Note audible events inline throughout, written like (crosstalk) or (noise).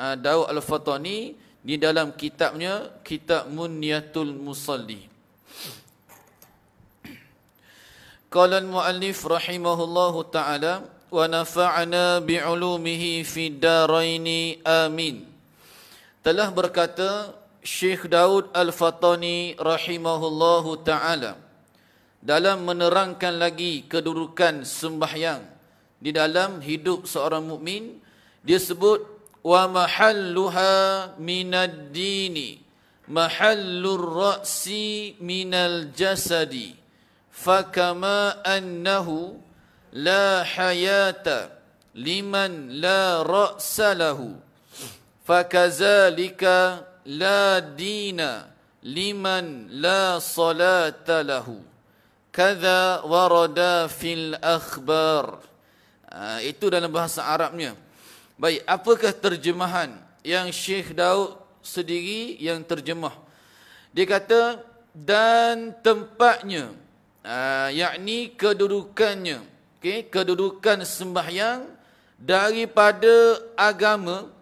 Ah, Daud Al-Fatani di dalam kitabnya Kitab Munyatul Musalli. Qala al-muallif rahimahullahu taala wa nafa'ana bi'ulumihi fi daraini amin. Telah berkata Syekh Daud Al-Fatani rahimahullahu taala dalam menerangkan lagi kedudukan sembahyang di dalam hidup seorang mukmin dia sebut ومحلها من الدين محل الرأس من الجسد فكما أنه لا حياة لمن لا رأس له فكذلك لا دين لمن لا صلاة له كذا ورد في الأخبار آه, itu dalam bahasa Arabnya. Baik, apakah terjemahan yang Syekh Daud sendiri yang terjemah? Dia kata, dan tempatnya, uh, yakni kedudukannya, okay, kedudukan sembahyang daripada agama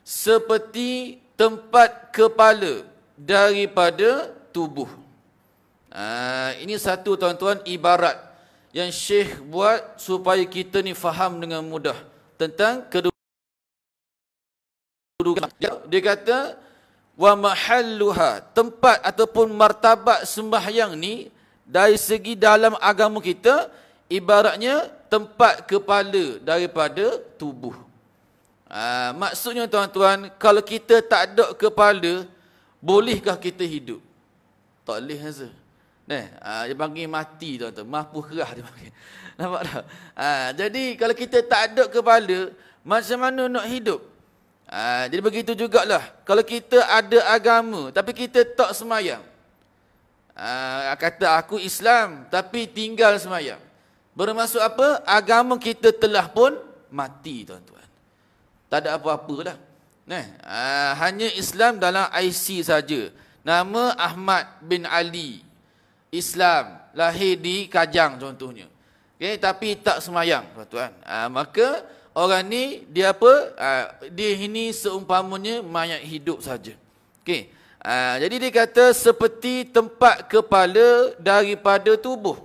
seperti tempat kepala daripada tubuh. Uh, ini satu tuan-tuan ibarat yang Syekh buat supaya kita ni faham dengan mudah tentang kedudukan. Ya, dia, kata wa mahalluha tempat ataupun martabat sembahyang ni dari segi dalam agama kita ibaratnya tempat kepala daripada tubuh. Ha, maksudnya tuan-tuan, kalau kita tak ada kepala, bolehkah kita hidup? Tak boleh rasa. neh ha, dia panggil mati tuan-tuan, mampu kerah dia panggil. (laughs) Nampak tak? Ha, jadi kalau kita tak ada kepala, macam mana nak hidup? Ha, jadi begitu juga lah. Kalau kita ada agama tapi kita tak semayang. Ha, kata aku Islam tapi tinggal semayang. Bermaksud apa? Agama kita telah pun mati tuan-tuan. Tak ada apa-apa lah. Nah, ha, hanya Islam dalam IC saja. Nama Ahmad bin Ali. Islam. Lahir di Kajang contohnya. Okay, tapi tak semayang tuan-tuan. Ha, maka orang ni dia apa ah, dia ini seumpamanya mayat hidup saja okey ah, jadi dia kata seperti tempat kepala daripada tubuh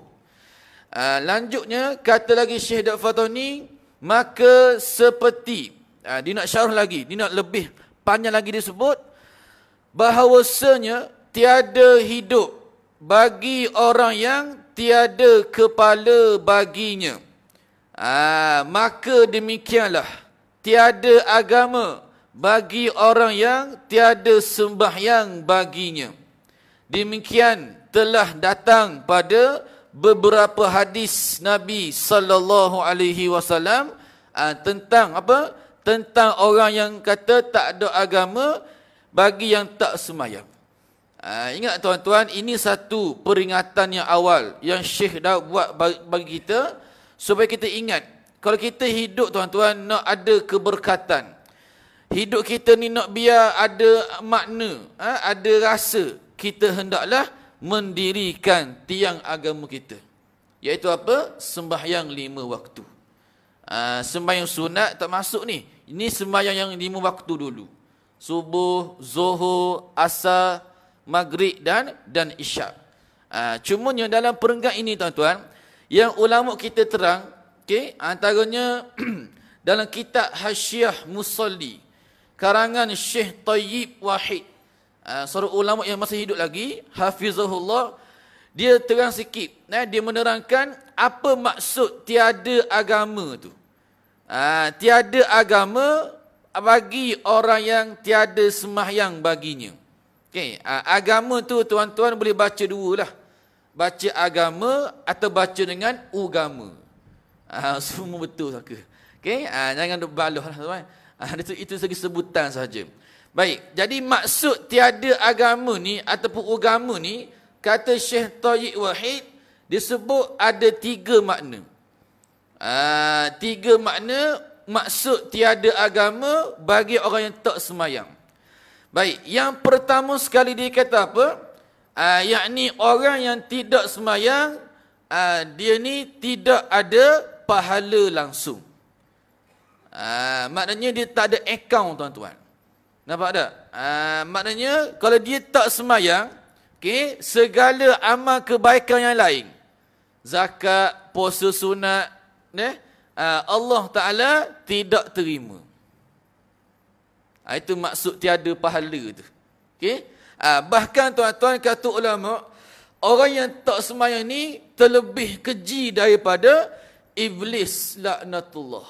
ah, lanjutnya kata lagi Syekh Dafatoni maka seperti dia nak syarah lagi dia nak lebih panjang lagi dia sebut bahawasanya tiada hidup bagi orang yang tiada kepala baginya Aa, ah, maka demikianlah tiada agama bagi orang yang tiada sembahyang baginya. Demikian telah datang pada beberapa hadis Nabi sallallahu alaihi wasallam ah, tentang apa? Tentang orang yang kata tak ada agama bagi yang tak sembahyang. Ha, ingat tuan-tuan, ini satu peringatan yang awal yang Syekh dah buat bagi kita supaya kita ingat kalau kita hidup tuan-tuan nak ada keberkatan hidup kita ni nak biar ada makna ha, ada rasa kita hendaklah mendirikan tiang agama kita iaitu apa sembahyang lima waktu ha, sembahyang sunat tak masuk ni ini sembahyang yang lima waktu dulu subuh Zohor, asar maghrib dan dan isyak ha, cumanya dalam perenggan ini tuan-tuan yang ulama kita terang, okay, antaranya (clears throat) dalam kitab Hasyiah Musalli, karangan Syekh Tayyib Wahid, ah, seorang ulama yang masih hidup lagi, Hafizahullah, dia terang sikit. Eh, dia menerangkan apa maksud tiada agama tu. Uh, tiada agama bagi orang yang tiada semahyang baginya. Okay, ah, agama tu tuan-tuan boleh baca dua lah baca agama atau baca dengan ugama. Ha, (laughs) semua betul saka. Okey, ha, ah, jangan duk baluhlah tuan. Ha, ah, itu itu segi sebutan saja. Baik, jadi maksud tiada agama ni ataupun ugama ni kata Syekh Tayyib Wahid disebut ada tiga makna. Ha, tiga makna maksud tiada agama bagi orang yang tak semayang. Baik, yang pertama sekali dia kata apa? uh, yakni orang yang tidak semayang uh, dia ni tidak ada pahala langsung uh, maknanya dia tak ada account tuan-tuan nampak tak? Uh, maknanya kalau dia tak semayang okay, segala amal kebaikan yang lain zakat, puasa sunat eh, uh, Allah Ta'ala tidak terima uh, itu maksud tiada pahala tu okay? Ah, bahkan tuan-tuan kata ulama orang yang tak semayang ni terlebih keji daripada iblis laknatullah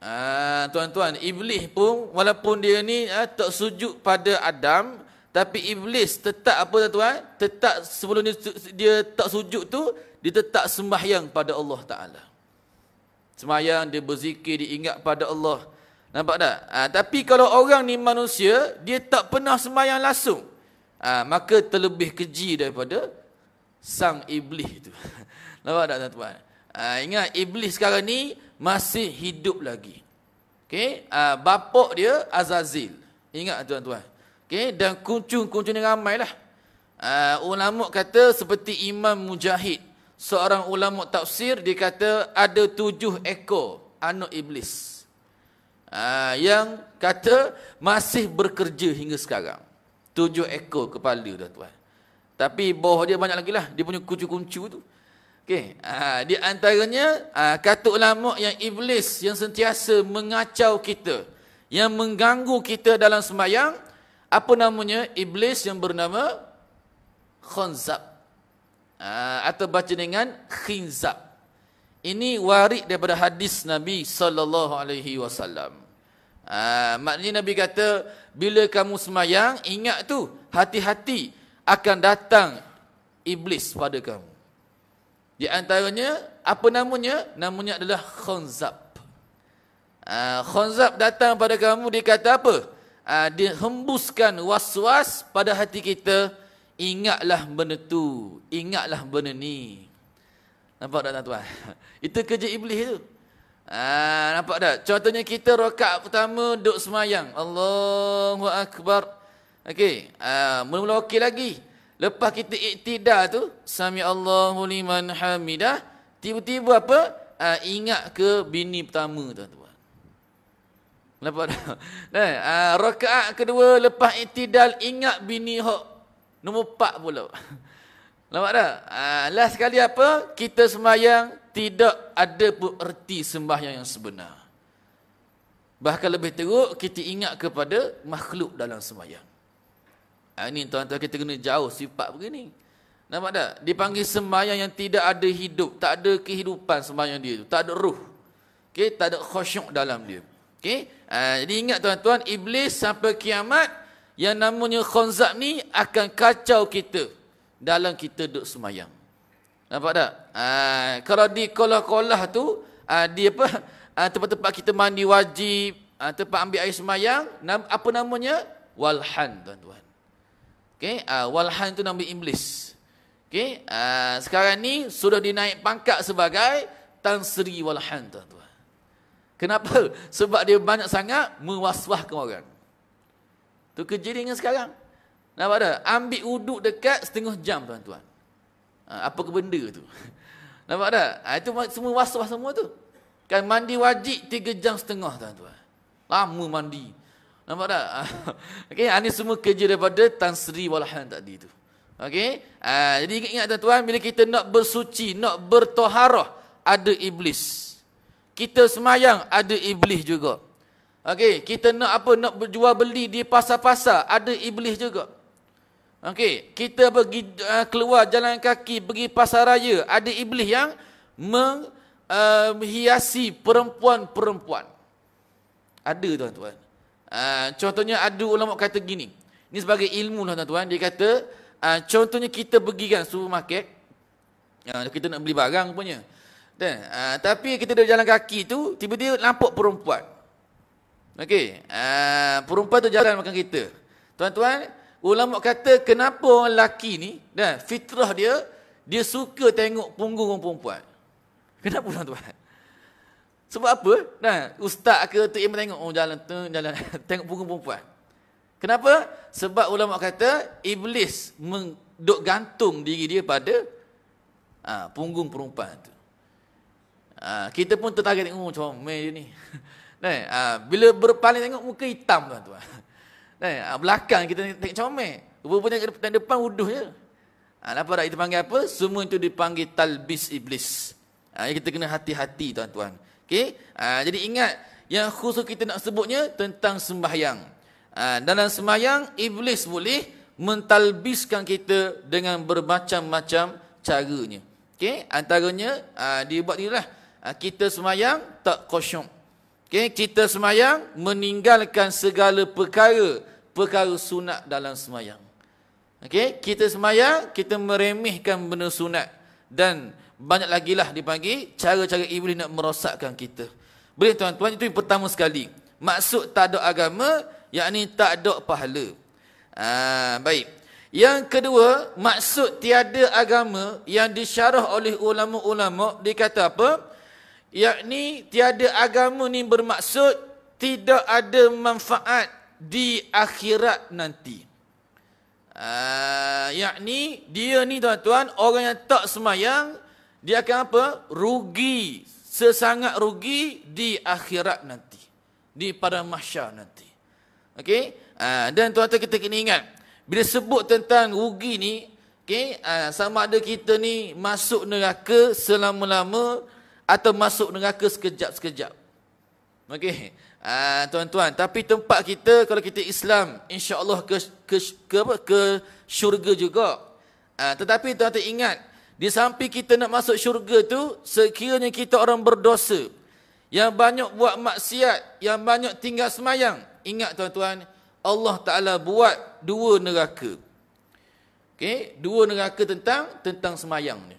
ah, tuan-tuan iblis pun walaupun dia ni ah, tak sujud pada Adam tapi iblis tetap apa tuan-tuan tetap sebelum dia, dia tak sujud tu dia tetap sembahyang pada Allah taala semayang dia berzikir diingat pada Allah Nampak tak? Ha, tapi kalau orang ni manusia, dia tak pernah semayang langsung. Ha, maka terlebih keji daripada sang iblis itu. (laughs) Nampak tak tuan-tuan? Ha, ingat iblis sekarang ni masih hidup lagi. Okay? Ha, bapak dia Azazil. Ingat tuan-tuan. Okay? Dan kuncung-kuncung ni ramailah. Ha, ulama kata seperti Imam Mujahid. Seorang ulama tafsir dia kata ada tujuh ekor anak Iblis. Ah, yang kata masih bekerja hingga sekarang. Tujuh ekor kepala dah tuan. Tapi bawah dia banyak lagi lah. Dia punya kuncu-kuncu tu. Okay. Ha, ah, di antaranya ha, ah, katuk yang iblis yang sentiasa mengacau kita. Yang mengganggu kita dalam sembahyang. Apa namanya? Iblis yang bernama Khonzab. atau baca dengan Khinzab ini warik daripada hadis Nabi sallallahu alaihi wasallam. Ah, maknanya Nabi kata bila kamu semayang ingat tu hati-hati akan datang iblis pada kamu. Di antaranya apa namanya? Namanya adalah khonzab. Ah khonzab datang pada kamu dia kata apa? Ah dia hembuskan was-was pada hati kita ingatlah benda tu, ingatlah benda ni. Nampak tak tuan-tuan? (laughs) Itu kerja iblis tu. Ah, nampak tak? Contohnya kita rokat pertama duduk semayang. Allahu Akbar. Okey. Ah, Mula-mula okey lagi. Lepas kita iktidar tu. Sami Allahu liman hamidah. Tiba-tiba apa? Ah, ingat ke bini pertama tuan-tuan. Nampak tak? (laughs) Nah, kan? ah, kedua lepas iktidar ingat bini hok. Nombor empat pula. (laughs) Nampak tak? Uh, last sekali apa? Kita sembahyang tidak ada bererti sembahyang yang sebenar. Bahkan lebih teruk, kita ingat kepada makhluk dalam sembahyang. Uh, ah, ini tuan-tuan kita kena jauh sifat begini. Nampak tak? Dipanggil sembahyang yang tidak ada hidup. Tak ada kehidupan sembahyang dia. Tak ada ruh. Okay? Tak ada khosyuk dalam dia. Okay? Uh, jadi ingat tuan-tuan, iblis sampai kiamat yang namanya khonzab ni akan kacau kita dalam kita duduk semayang. Nampak tak? Ha, kalau di kolah-kolah tu, ha, di apa? Ha, (laughs) tempat-tempat kita mandi wajib, ha, tempat ambil air semayang, nam, apa namanya? Walhan, tuan-tuan. Okay? Ha, walhan tu nama Iblis. Okay? Ha, sekarang ni, sudah dinaik pangkat sebagai Tan Sri Walhan, tuan-tuan. Kenapa? (laughs) Sebab dia banyak sangat mewaswahkan orang. Tu kerja sekarang. Nampak tak? Ambil uduk dekat setengah jam tuan-tuan. Ha, apa ke benda tu? (laughs) Nampak tak? Ha, itu semua wasuah semua tu. Kan mandi wajib tiga jam setengah tuan-tuan. Lama mandi. Nampak tak? Ha, (laughs) okey, ini semua kerja daripada Tan Sri Walahan tadi tu. Okey? jadi ingat tuan-tuan, bila kita nak bersuci, nak bertoharah, ada iblis. Kita semayang, ada iblis juga. okay kita nak apa? Nak berjual beli di pasar-pasar, ada iblis juga. Okey, kita pergi uh, keluar jalan kaki pergi pasar raya, ada iblis yang ah, menghiasi uh, perempuan-perempuan. Ada tuan-tuan. Uh, contohnya ada ulama kata gini. Ini sebagai ilmu lah tuan-tuan. Dia kata uh, contohnya kita pergi kan supermarket. Uh, kita nak beli barang punya. Dan, tapi kita dah jalan kaki tu tiba-tiba nampak perempuan. Okey, uh, perempuan tu jalan makan kita. Tuan-tuan, Ulama kata kenapa orang lelaki ni, dah fitrah dia, dia suka tengok punggung orang perempuan. Kenapa tuan-tuan? Sebab apa? Dan ustaz ke tu yang tengok oh jalan tu jalan (laughs) tengok punggung perempuan. Kenapa? Sebab ulama kata iblis mengduk gantung diri dia pada ha, punggung perempuan tu. Ha, kita pun tertarik tengok oh, macam mana dia ni. (laughs) Dan ha, ah, bila berpaling tengok muka hitam tuan-tuan. Eh, ah, belakang kita tak comel. Rupanya kat depan wuduh je. Ha, apa dah itu panggil apa? Semua itu dipanggil talbis iblis. Ha, kita kena hati-hati tuan-tuan. Okey? Ha, jadi ingat yang khusus kita nak sebutnya tentang sembahyang. Ha, dalam sembahyang iblis boleh mentalbiskan kita dengan bermacam-macam caranya. Okey? Antaranya ha, dia buat dirilah ha, kita sembahyang tak khusyuk. Okay, cita semayang meninggalkan segala perkara perkara sunat dalam semayang. Okay, kita semayang, kita meremehkan benda sunat. Dan banyak lagi lah dipanggil cara-cara iblis nak merosakkan kita. Boleh tuan-tuan, itu yang pertama sekali. Maksud tak ada agama, yakni tak ada pahala. Aa, ha, baik. Yang kedua, maksud tiada agama yang disyarah oleh ulama-ulama, dia kata apa? Apa? yakni tiada agama ni bermaksud tidak ada manfaat di akhirat nanti. Ah, uh, yakni dia ni tuan-tuan orang yang tak semayang dia akan apa? Rugi, sesangat rugi di akhirat nanti. Di pada mahsyar nanti. Okey? Uh, dan tuan-tuan kita kena ingat bila sebut tentang rugi ni, okey, uh, sama ada kita ni masuk neraka selama-lama atau masuk neraka sekejap-sekejap. Okey. Uh, tuan-tuan, tapi tempat kita kalau kita Islam, insya-Allah ke ke ke, apa, ke syurga juga. Uh, tetapi tuan-tuan ingat, di samping kita nak masuk syurga tu, sekiranya kita orang berdosa, yang banyak buat maksiat, yang banyak tinggal semayang, ingat tuan-tuan, Allah Taala buat dua neraka. Okey, dua neraka tentang tentang semayang ni.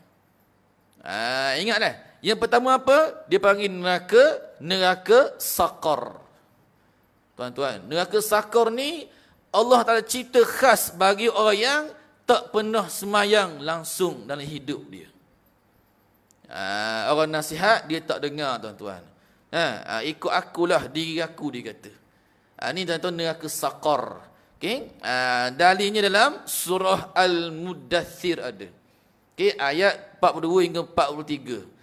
Ah, uh, ingatlah. Yang pertama apa? Dia panggil neraka, neraka sakar. Tuan-tuan, neraka sakar ni Allah Ta'ala cipta khas bagi orang yang tak pernah semayang langsung dalam hidup dia. Ha, orang nasihat, dia tak dengar tuan-tuan. Ha, ha ikut akulah diri aku, dia kata. Ha, ni tuan-tuan neraka sakar. Okay? Ha, dalinya dalam surah Al-Mudathir ada. Okay? Ayat 42 hingga 43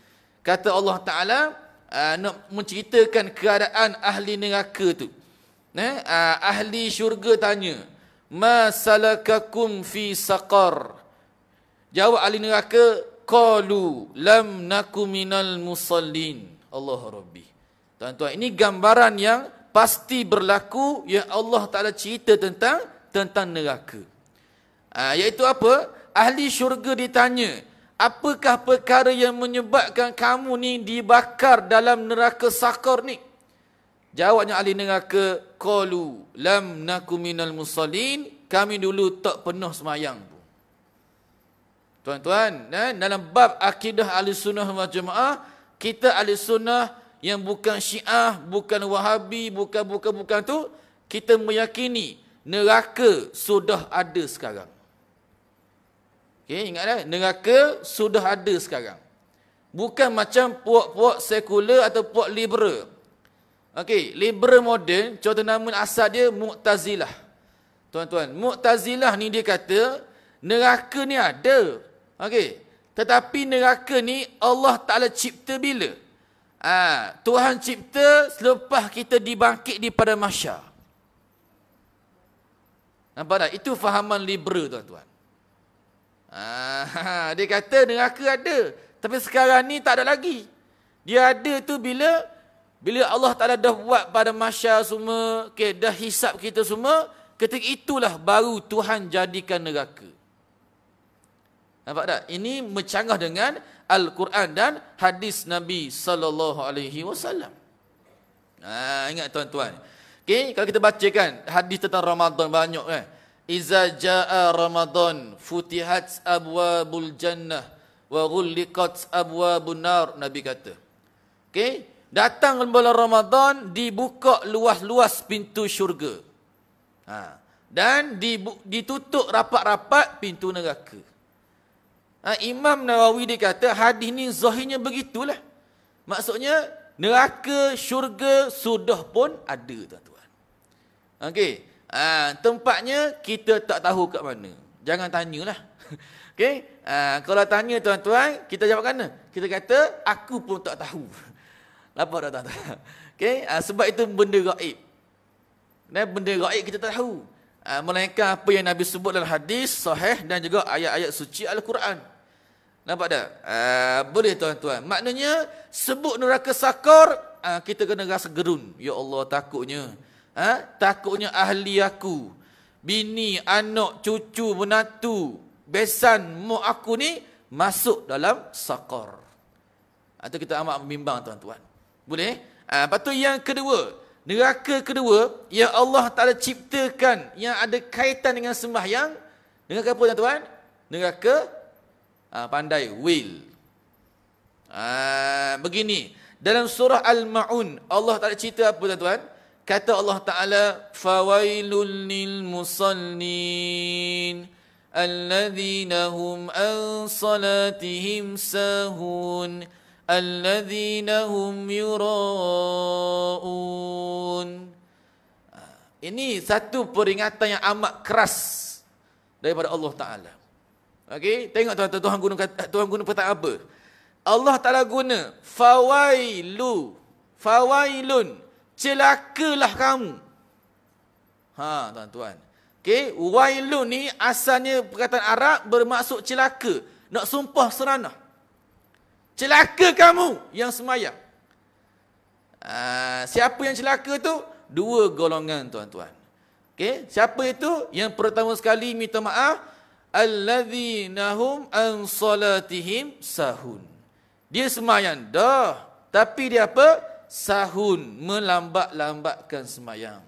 kata Allah Ta'ala uh, nak menceritakan keadaan ahli neraka tu. Nah, eh, uh, ahli syurga tanya, Ma salakakum fi saqar? Jawab ahli neraka, Qalu lam nakuminal musallin. Allah Rabbi. Tuan-tuan, ini gambaran yang pasti berlaku yang Allah Ta'ala cerita tentang tentang neraka. Ha, iaitu apa? Ahli syurga ditanya, Apakah perkara yang menyebabkan kamu ni dibakar dalam neraka sakar ni? Jawabnya ahli neraka, Qalu lam naku minal musallin, kami dulu tak pernah semayang. Tuan-tuan, eh, dalam bab akidah ahli sunnah wal jemaah, kita ahli sunnah yang bukan syiah, bukan wahabi, bukan-bukan-bukan tu, kita meyakini neraka sudah ada sekarang. Okey, ingatlah eh, neraka sudah ada sekarang. Bukan macam puak-puak sekular atau puak liberal. Okay, liberal moden, contoh nama asal dia muqtazilah, Tuan-tuan, Muqtazilah ni dia kata neraka ni ada. Okay, Tetapi neraka ni Allah Taala cipta bila? Ah, ha, Tuhan cipta selepas kita dibangkit di pada mahsyar. Nampak tak? Itu fahaman liberal tuan-tuan. Ah, (laughs) dia kata neraka ada. Tapi sekarang ni tak ada lagi. Dia ada tu bila bila Allah Ta'ala dah buat pada masya semua, okay, dah hisap kita semua, ketika itulah baru Tuhan jadikan neraka. Nampak tak? Ini mencanggah dengan Al-Quran dan hadis Nabi Sallallahu Alaihi Wasallam. Ha, ingat tuan-tuan. Okay, kalau kita bacakan hadis tentang Ramadan banyak kan. Iza jaa Ramadan futihat abwabul jannah wa ghulliqat abwabun nar Nabi kata. Okey, datang bulan Ramadan dibuka luas-luas pintu syurga. Ha. Dan ditutup rapat-rapat pintu neraka. Ha, Imam Nawawi dia kata hadis ni zahirnya begitulah. Maksudnya neraka, syurga sudah pun ada tuan-tuan. Okey. Ha, tempatnya kita tak tahu kat mana. Jangan tanyalah. (laughs) Okey? Ha, kalau tanya tuan-tuan, kita jawab kan? Kita kata aku pun tak tahu. (laughs) Lapar dah tak tahu. (laughs) Okey? Ha, sebab itu benda gaib. Dan benda gaib kita tak tahu. Ha, melainkan apa yang Nabi sebut dalam hadis sahih dan juga ayat-ayat suci Al-Quran. Nampak tak? Ha, boleh tuan-tuan. Maknanya sebut neraka sakar, ha, kita kena rasa gerun. Ya Allah takutnya ha? takutnya ahli aku, bini, anak, cucu, menantu, besan, mu aku ni masuk dalam sakar. Atau kita amat membimbang tuan-tuan. Boleh? Eh? Ha, lepas tu yang kedua, neraka kedua yang Allah Ta'ala ciptakan yang ada kaitan dengan sembahyang. Dengan apa tuan-tuan? Neraka ha, pandai, will. Ha, begini, dalam surah Al-Ma'un, Allah Ta'ala cerita apa tuan-tuan? Kata Allah Ta'ala, فَوَيْلٌ لِلْمُصَلِّينَ الَّذِينَ هُمْ أَنْ صَلَاتِهِمْ سَاهُونَ الَّذِينَ هُمْ يُرَاءُونَ Ini satu peringatan yang amat keras daripada Allah Ta'ala. Okay, tengok tuan-tuan, Tuhan guna, eh, Tuhan guna petang apa? Allah Ta'ala guna, فَوَيْلُ فَوَيْلٌ celakalah kamu. Ha, tuan-tuan. Okey, wailu ni asalnya perkataan Arab bermaksud celaka. Nak sumpah seranah. Celaka kamu yang semayang. Uh, siapa yang celaka tu? Dua golongan tuan-tuan. Okey, siapa itu? Yang pertama sekali minta maaf alladhinahum an salatihim sahun. Dia semayang dah, tapi dia apa? sahun melambat-lambatkan semayang.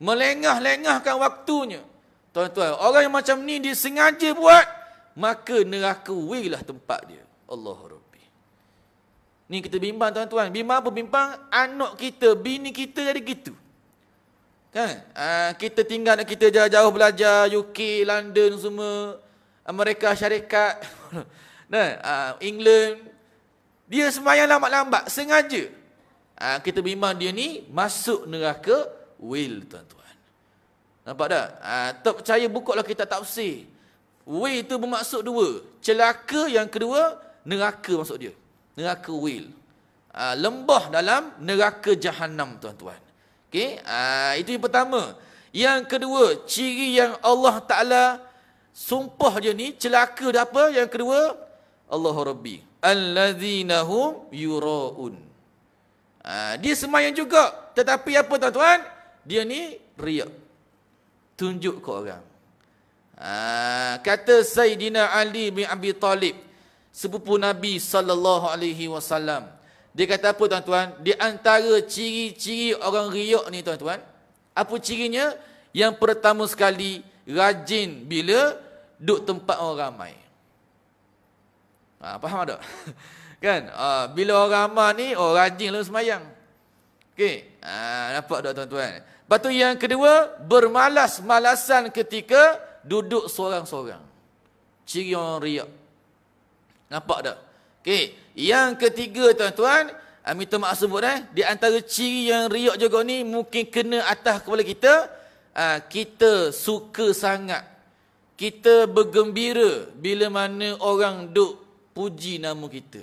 Melengah-lengahkan waktunya. Tuan-tuan, orang yang macam ni disengaja buat, maka neraka wilah tempat dia. Allah Rabbi. Ni kita bimbang tuan-tuan. Bimbang apa? Bimbang anak kita, bini kita ada gitu. Kan? Uh, kita tinggal anak kita jauh-jauh belajar, UK, London semua. Amerika ah, syarikat. (laughs) nah, uh, England, dia sembahyang lambat-lambat, sengaja. Ha, kita bimbang dia ni masuk neraka will tuan-tuan. Nampak tak? Ha, ah, tak percaya bukalah kita tafsir. Will tu bermaksud dua. Celaka yang kedua, neraka maksud dia. Neraka will. Ha, lembah dalam neraka jahanam tuan-tuan. Okay? Ha, itu yang pertama. Yang kedua, ciri yang Allah Ta'ala sumpah dia ni, celaka dia apa? Yang kedua, Allah Rabbi alladhinahum yuraun. Ha, dia semayang juga. Tetapi apa tuan-tuan? Dia ni riak. Tunjuk ke orang. Ha, kata Sayyidina Ali bin Abi Talib. Sepupu Nabi saw. Dia kata apa tuan-tuan? Di antara ciri-ciri orang riak ni tuan-tuan. Apa cirinya? Yang pertama sekali, rajin bila duduk tempat orang ramai. Ha, faham tak? (laughs) kan? Ha, bila orang amal ni, oh rajin lalu semayang. Okey. Ha, nampak tak tuan-tuan? Lepas tu yang kedua, bermalas-malasan ketika duduk seorang-seorang. Ciri orang riak. Nampak tak? Okey. Yang ketiga tuan-tuan, Amin tu mak sebut eh. Di antara ciri yang riak juga ni mungkin kena atas kepala kita. kita suka sangat. Kita bergembira bila mana orang duduk puji nama kita.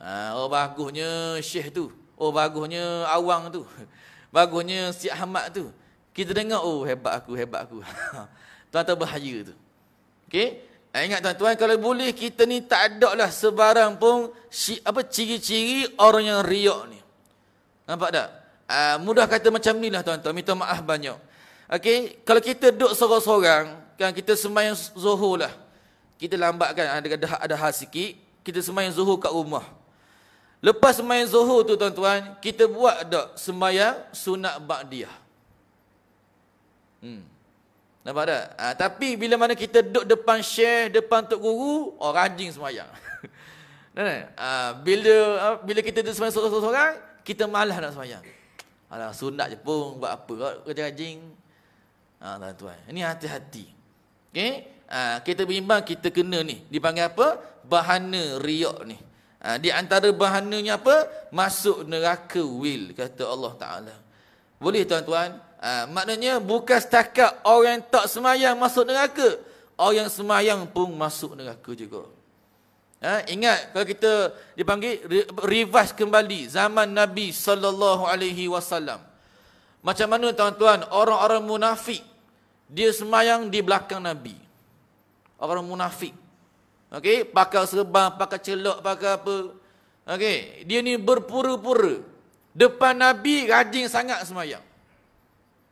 Ah, oh bagusnya Syekh tu. Oh bagusnya Awang tu. (laughs) Bagusnya Si Ahmad tu. Kita dengar, oh hebat aku, hebat aku. Tuan-tuan (laughs) bahaya tu. Okey? Ha, ingat tuan-tuan, kalau boleh kita ni tak ada lah sebarang pun si apa ciri-ciri orang yang riak ni. Nampak tak? Uh, mudah kata macam ni lah tuan-tuan. Minta maaf banyak. Okay, Kalau kita duduk sorang-sorang, kan kita sembahyang zuhur lah kita lambatkan ada ada hal sikit, kita sembahyang zuhur kat rumah. Lepas sembahyang zuhur tu tuan-tuan, kita buat dak sembahyang sunat ba'diyah. Hmm. Nampak tak? Ha, tapi bila mana kita duduk depan syekh, depan tok guru, oh rajin sembahyang. (laughs) Nah, ha, bila ha, bila kita duduk sembahyang seorang-seorang, kita malas nak sembahyang. Alah sunat je pun buat apa? Kerja rajin. Ha, tuan-tuan. Ini hati-hati. Okay. Ha, kita bimbang kita kena ni dipanggil apa bahana riak ni ha, di antara bahananya apa masuk neraka will kata Allah taala boleh tuan-tuan ha, maknanya bukan setakat orang yang tak semayang masuk neraka orang yang semayang pun masuk neraka juga ha, ingat kalau kita dipanggil revise kembali zaman Nabi sallallahu alaihi wasallam macam mana tuan-tuan orang-orang munafik dia semayang di belakang Nabi orang munafik. Okey, pakai serban, pakai celok, pakai apa. Okey, dia ni berpura-pura. Depan Nabi rajin sangat semayang.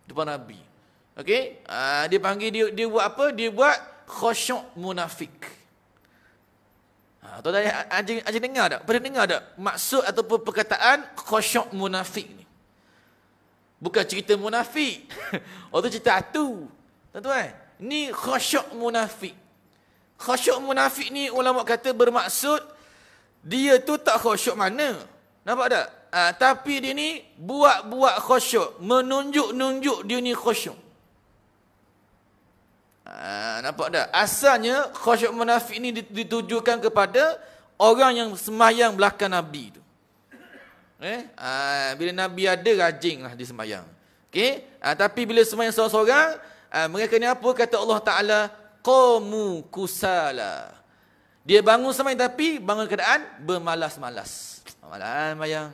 Depan Nabi. Okey, uh, dia panggil dia dia buat apa? Dia buat khusyuk munafik. Ha, ah, tuan tanya, anjing, anjing dengar tak? Pernah dengar tak? Maksud ataupun perkataan khusyuk munafik ni. Bukan cerita munafik. Orang (laughs) tu cerita atu. Tuan-tuan, ni khusyuk munafik. Khosyuk munafik ni ulama kata bermaksud dia tu tak khosyuk mana. Nampak tak? Ha, tapi dia ni buat-buat khosyuk. Menunjuk-nunjuk dia ni khosyuk. Ha, ah, nampak tak? Asalnya khosyuk munafik ni ditujukan kepada orang yang semayang belakang Nabi tu. Eh? Ha, bila Nabi ada rajin lah dia semayang. Okay? Ha, tapi bila semayang seorang-seorang, ha, mereka ni apa kata Allah Ta'ala? qamu kusala. Dia bangun semai tapi bangun keadaan bermalas-malas. Malas bayang.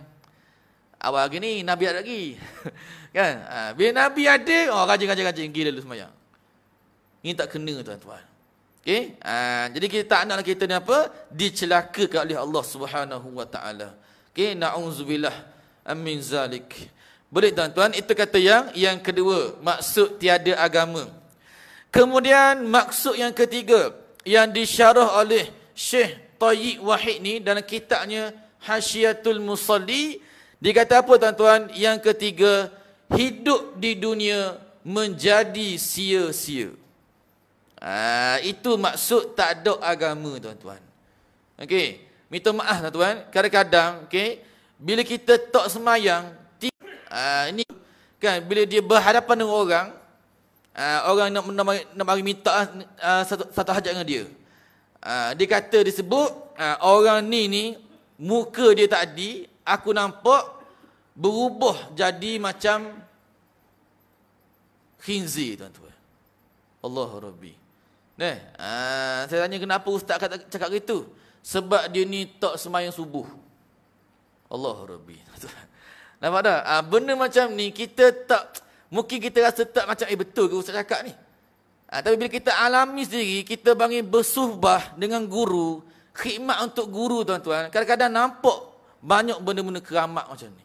Awal hari ni Nabi ada lagi. (laughs) kan? Ha, bila Nabi ada, oh rajin-rajin-rajin gila lu semayang. Ini tak kena tuan-tuan. Okey? Ha, jadi kita tak naklah kita ni apa? Dicelakakan oleh Allah Subhanahu Wa Taala. Okey, na'uzubillah min zalik. Boleh tuan-tuan, itu kata yang yang kedua, maksud tiada agama. Kemudian maksud yang ketiga yang disyarah oleh Syekh Tayyib Wahid ni dan kitabnya Hasyiatul Musalli dikata apa tuan-tuan? Yang ketiga, hidup di dunia menjadi sia-sia. Ah, itu maksud tak ada agama tuan-tuan. Okey, minta maaf tuan-tuan, kadang-kadang okey, bila kita tak semayang, ah, ini kan bila dia berhadapan dengan orang, uh, orang nak nak, nak mari minta uh, satu, satu hajat dengan dia. Uh, dia kata disebut uh, orang ni ni muka dia tadi aku nampak berubah jadi macam khinzir tuan-tuan. Allah rabbi. Neh, uh, saya tanya kenapa ustaz kata cakap gitu? Sebab dia ni tak sembahyang subuh. Allah rabbi. Nampak tak? Uh, benda macam ni kita tak Mungkin kita rasa tak macam eh betul ke Ustaz cakap ni? Ha, tapi bila kita alami sendiri, kita bangun bersuhbah dengan guru, khidmat untuk guru tuan-tuan, kadang-kadang nampak banyak benda-benda keramat macam ni.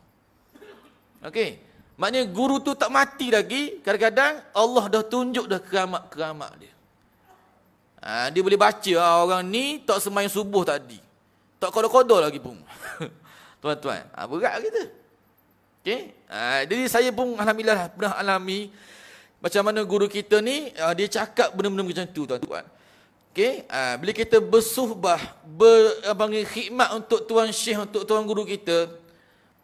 Okey. Maknanya guru tu tak mati lagi, kadang-kadang Allah dah tunjuk dah keramat-keramat dia. Ha, dia boleh baca ha, orang ni tak semain subuh tadi. Tak kodoh-kodoh lagi pun. (laughs) tuan-tuan, ha, berat kita. Gitu. Okay? Uh, ah, jadi saya pun Alhamdulillah lah, pernah alami macam mana guru kita ni uh, dia cakap benar-benar macam tu tuan-tuan. Okay? Uh, ah, bila kita bersuhbah berpanggil khidmat untuk tuan syih untuk tuan guru kita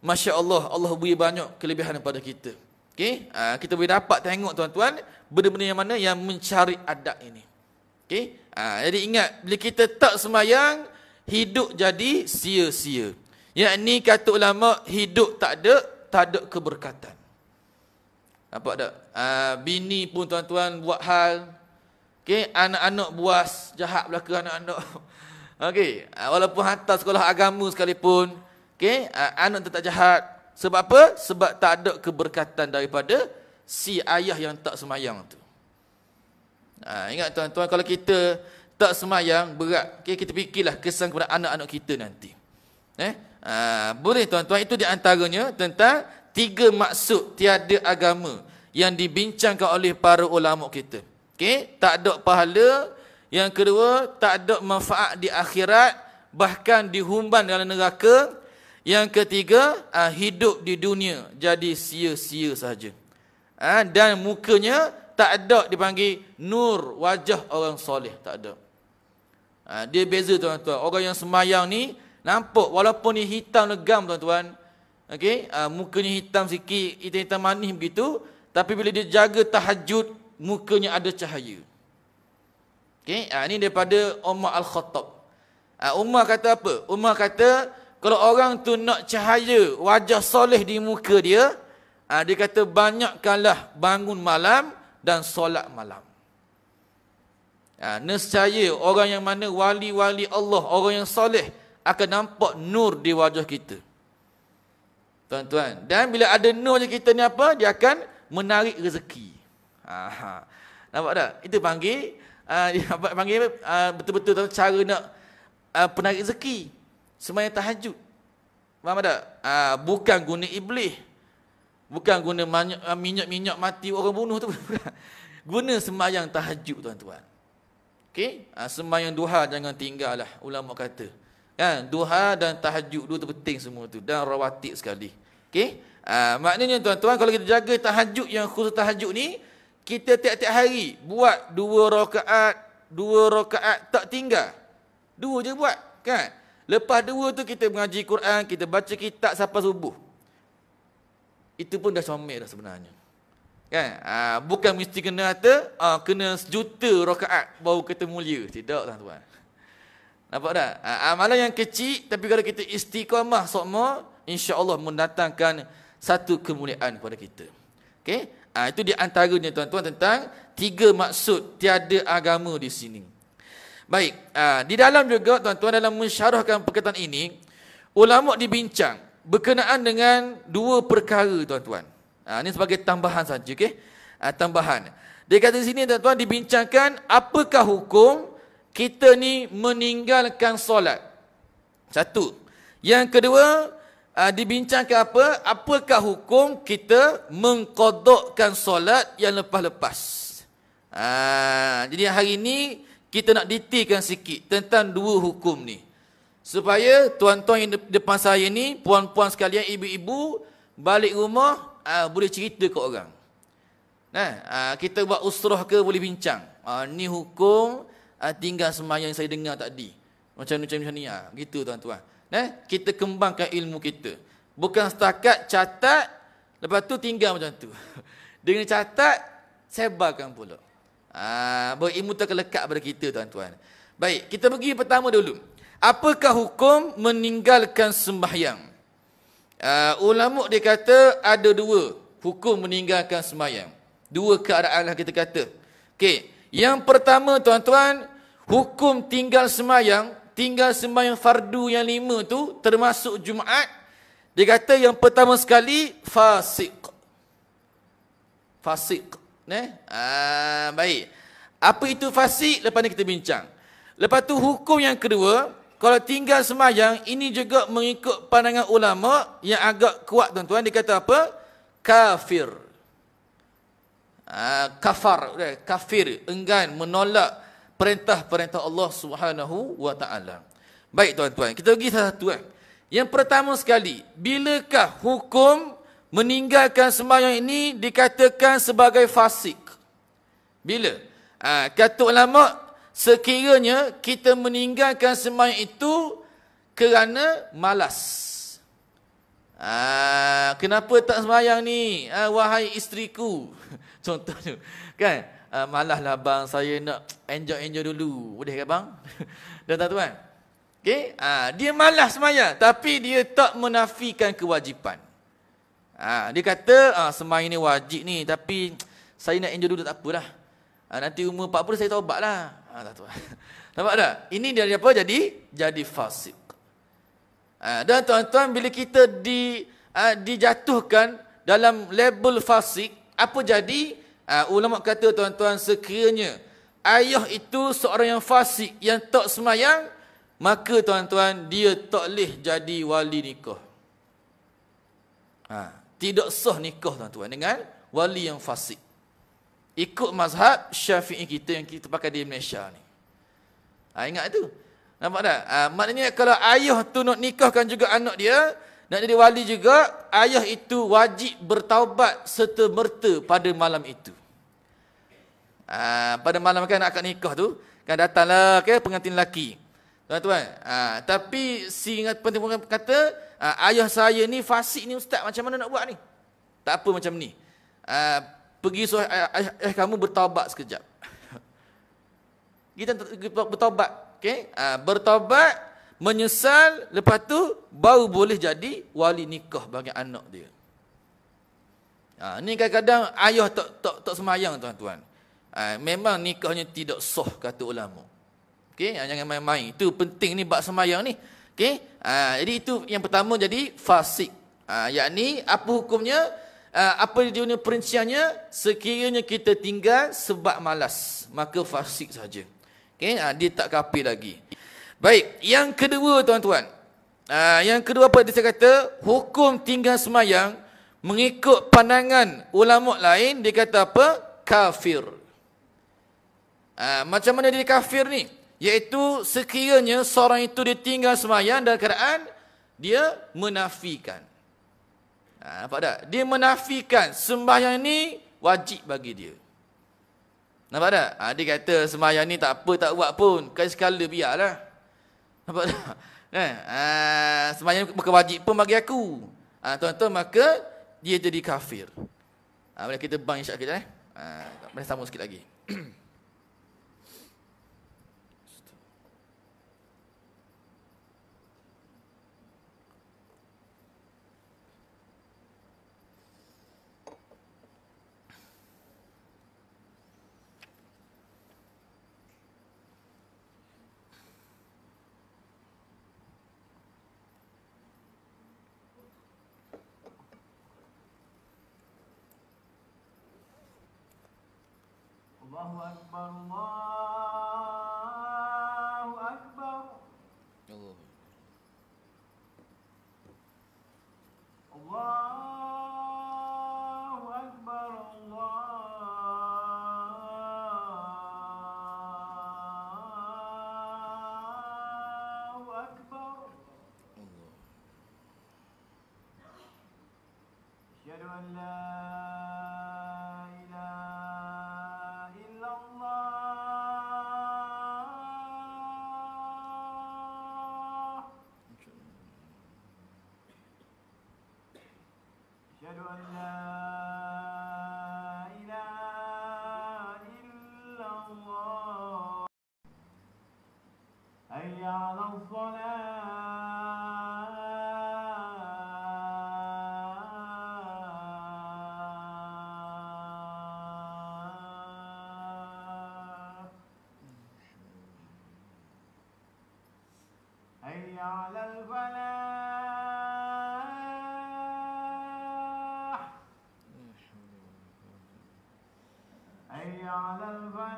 Masya Allah Allah beri banyak kelebihan kepada kita. Okay? Uh, kita boleh dapat tengok tuan-tuan benda-benda yang mana yang mencari adab ini. Okay? Uh, jadi ingat bila kita tak semayang hidup jadi sia-sia. Yang ni kata ulama hidup tak ada tak ada keberkatan. Nampak tak? Uh, bini pun tuan-tuan buat hal. Okey, anak-anak buas jahat belaka anak-anak. (laughs) Okey, ah, walaupun hantar sekolah agama sekalipun, okey, ah, anak tetap jahat. Sebab apa? Sebab tak ada keberkatan daripada si ayah yang tak semayang tu. Uh, ingat tuan-tuan, kalau kita tak semayang, berat. Okey, kita fikirlah kesan kepada anak-anak kita nanti. Eh? Ah, boleh tuan-tuan itu di antaranya tentang tiga maksud tiada agama yang dibincangkan oleh para ulama kita. Okey, tak ada pahala, yang kedua tak ada manfaat di akhirat bahkan dihumban dalam neraka. Yang ketiga, aa, ah, hidup di dunia jadi sia-sia saja. ha, ah, dan mukanya tak ada dipanggil nur wajah orang soleh, tak ada. Ha, dia beza tuan-tuan. Orang yang semayang ni Nampak walaupun ni hitam legam tuan-tuan. Okey, uh, mukanya hitam sikit, hitam-hitam manis begitu, tapi bila dia jaga tahajud, mukanya ada cahaya. Okey, uh, ah, ini daripada Umar Al-Khattab. Uh, ah, Umar kata apa? Umar kata kalau orang tu nak cahaya wajah soleh di muka dia, uh, dia kata banyakkanlah bangun malam dan solat malam. Ha, nescaya orang yang mana wali-wali Allah, orang yang soleh, akan nampak nur di wajah kita. Tuan-tuan, dan bila ada nur je kita ni apa? Dia akan menarik rezeki. Aha. Nampak tak? Itu panggil uh, (laughs) panggil ah, betul-betul tentang cara nak uh, penarik rezeki semaya tahajud. Faham tak? Uh, bukan guna iblis. Bukan guna minyak-minyak mati orang bunuh tu. (laughs) guna semayang tahajud tuan-tuan. Okey? Uh, semayang duha jangan tinggal lah. Ulama kata. Kan? Duha dan tahajud dua tu penting semua tu dan rawatib sekali. Okey? Ah maknanya tuan-tuan kalau kita jaga tahajud yang khusus tahajud ni, kita tiap-tiap hari buat dua rakaat, dua rakaat tak tinggal. Dua je buat, kan? Lepas dua tu kita mengaji Quran, kita baca kitab sampai subuh. Itu pun dah somel dah sebenarnya. Kan? Aa, ah, bukan mesti kena kata, aa, ah, kena sejuta rakaat baru kita mulia. Tidak, tuan-tuan. Nampak tak? Amalan ha, ha, yang kecil tapi kalau kita istiqamah semua, insya-Allah mendatangkan satu kemuliaan kepada kita. Okey? Ha, itu di antaranya tuan-tuan tentang tiga maksud tiada agama di sini. Baik, ha, di dalam juga tuan-tuan dalam mensyarahkan perkataan ini, ulama dibincang berkenaan dengan dua perkara tuan-tuan. Ha, ini sebagai tambahan saja, okey? Ha, tambahan. Dia kata di sini tuan-tuan dibincangkan apakah hukum kita ni meninggalkan solat. Satu. Yang kedua, ah, dibincangkan apa? Apakah hukum kita mengkodokkan solat yang lepas-lepas? Ah, jadi hari ini, kita nak detailkan sikit tentang dua hukum ni. Supaya tuan-tuan yang depan saya ni, puan-puan sekalian, ibu-ibu, balik rumah, ah, boleh cerita ke orang. Nah, kita buat usrah ke boleh bincang. Ni hukum... Ah, tinggal semayang yang saya dengar tadi. Macam macam macam ni ah. Gitu tuan-tuan. Nah, kita kembangkan ilmu kita. Bukan setakat catat lepas tu tinggal macam tu. (laughs) Dengan catat sebarkan pula. Ah, ha, ilmu terkelekat pada kita tuan-tuan. Baik, kita pergi pertama dulu. Apakah hukum meninggalkan sembahyang? Uh, ulama dia kata ada dua hukum meninggalkan sembahyang. Dua keadaan lah kita kata. Okey, yang pertama tuan-tuan, hukum tinggal semayang, tinggal semayang fardu yang lima tu termasuk Jumaat. Dia kata yang pertama sekali, fasiq. Fasiq. Ne, Ah, baik. Apa itu fasiq? Lepas ni kita bincang. Lepas tu hukum yang kedua, kalau tinggal semayang, ini juga mengikut pandangan ulama yang agak kuat tuan-tuan. Dia kata apa? Kafir. Ah, kafar eh, kafir enggan menolak perintah-perintah Allah Subhanahu wa taala. Baik tuan-tuan, kita pergi satu-satu eh. Yang pertama sekali, bilakah hukum meninggalkan sembahyang ini dikatakan sebagai fasik? Bila? Ha, ah, kata ulama sekiranya kita meninggalkan sembahyang itu kerana malas. Ah, kenapa tak semayang ni? Ah, wahai isteriku. (laughs) Contohnya, kan? Ah, malahlah bang, saya nak enjoy-enjoy dulu. Boleh kan bang? (laughs) Dah tak tuan? Okay? Ah, dia malah semayang. Tapi dia tak menafikan kewajipan. Ah, dia kata, ah, semayang ni wajib ni. Tapi (tsk) saya nak enjoy dulu tak apalah. Ah, nanti umur 40 saya taubat lah. Ah, tak tuan. (laughs) tak? Ini dia apa? Jadi, jadi fasid. Ah, dan tuan-tuan bila kita di ah, dijatuhkan dalam label fasik, apa jadi? Ah, ulama kata tuan-tuan sekiranya ayah itu seorang yang fasik yang tak semayang, maka tuan-tuan dia tak boleh jadi wali nikah. Ha, tidak sah nikah tuan-tuan dengan wali yang fasik. Ikut mazhab syafi'i kita yang kita pakai di Malaysia ni. Ha, ingat itu. Nampak tak? Ha, maknanya kalau ayah tu nak nikahkan juga anak dia, nak jadi wali juga, ayah itu wajib bertaubat serta merta pada malam itu. Ha, pada malam kan nak akan nikah tu, kan datanglah okay, pengantin lelaki. Tuan-tuan, ha, tapi si pengantin kata, ha, ayah saya ni fasik ni ustaz, macam mana nak buat ni? Tak apa macam ni. Ha, pergi suruh ayah, ayah, ayah kamu bertaubat sekejap. (laughs) Kita bertaubat. Okey, uh, ah, bertaubat, menyesal, lepas tu baru boleh jadi wali nikah bagi anak dia. Ha, ah, ini kadang-kadang ayah tak, tak, tak semayang tuan-tuan. Ha, memang nikahnya tidak soh kata ulama. Okey, jangan main-main. Itu penting ni bab semayang ni. Okey, ha, jadi itu yang pertama jadi fasik. Ha, yakni apa hukumnya, ha, apa dia punya perinciannya, sekiranya kita tinggal sebab malas, maka fasik saja. Okay, ha, ah, dia tak kapi lagi. Baik, yang kedua tuan-tuan. Ha, yang kedua apa dia kata, hukum tinggal semayang mengikut pandangan ulama lain, dia kata apa? Kafir. Ha, macam mana dia kafir ni? Iaitu sekiranya seorang itu dia tinggal semayang dalam keadaan dia menafikan. Ha, nampak tak? Dia menafikan sembahyang ni wajib bagi dia. Nampak tak? Ha, dia kata semayang ni tak apa, tak buat pun. Kali sekala biarlah. Nampak tak? Nah, kan? ha, semayang ni bukan wajib pun bagi aku. Ah, tuan-tuan, ha, maka dia jadi kafir. Ha, boleh kita bang insya kita eh. Ha, boleh sambung sikit lagi. (clears throat) الله أكبر الله على الفلاح أي على الفلاح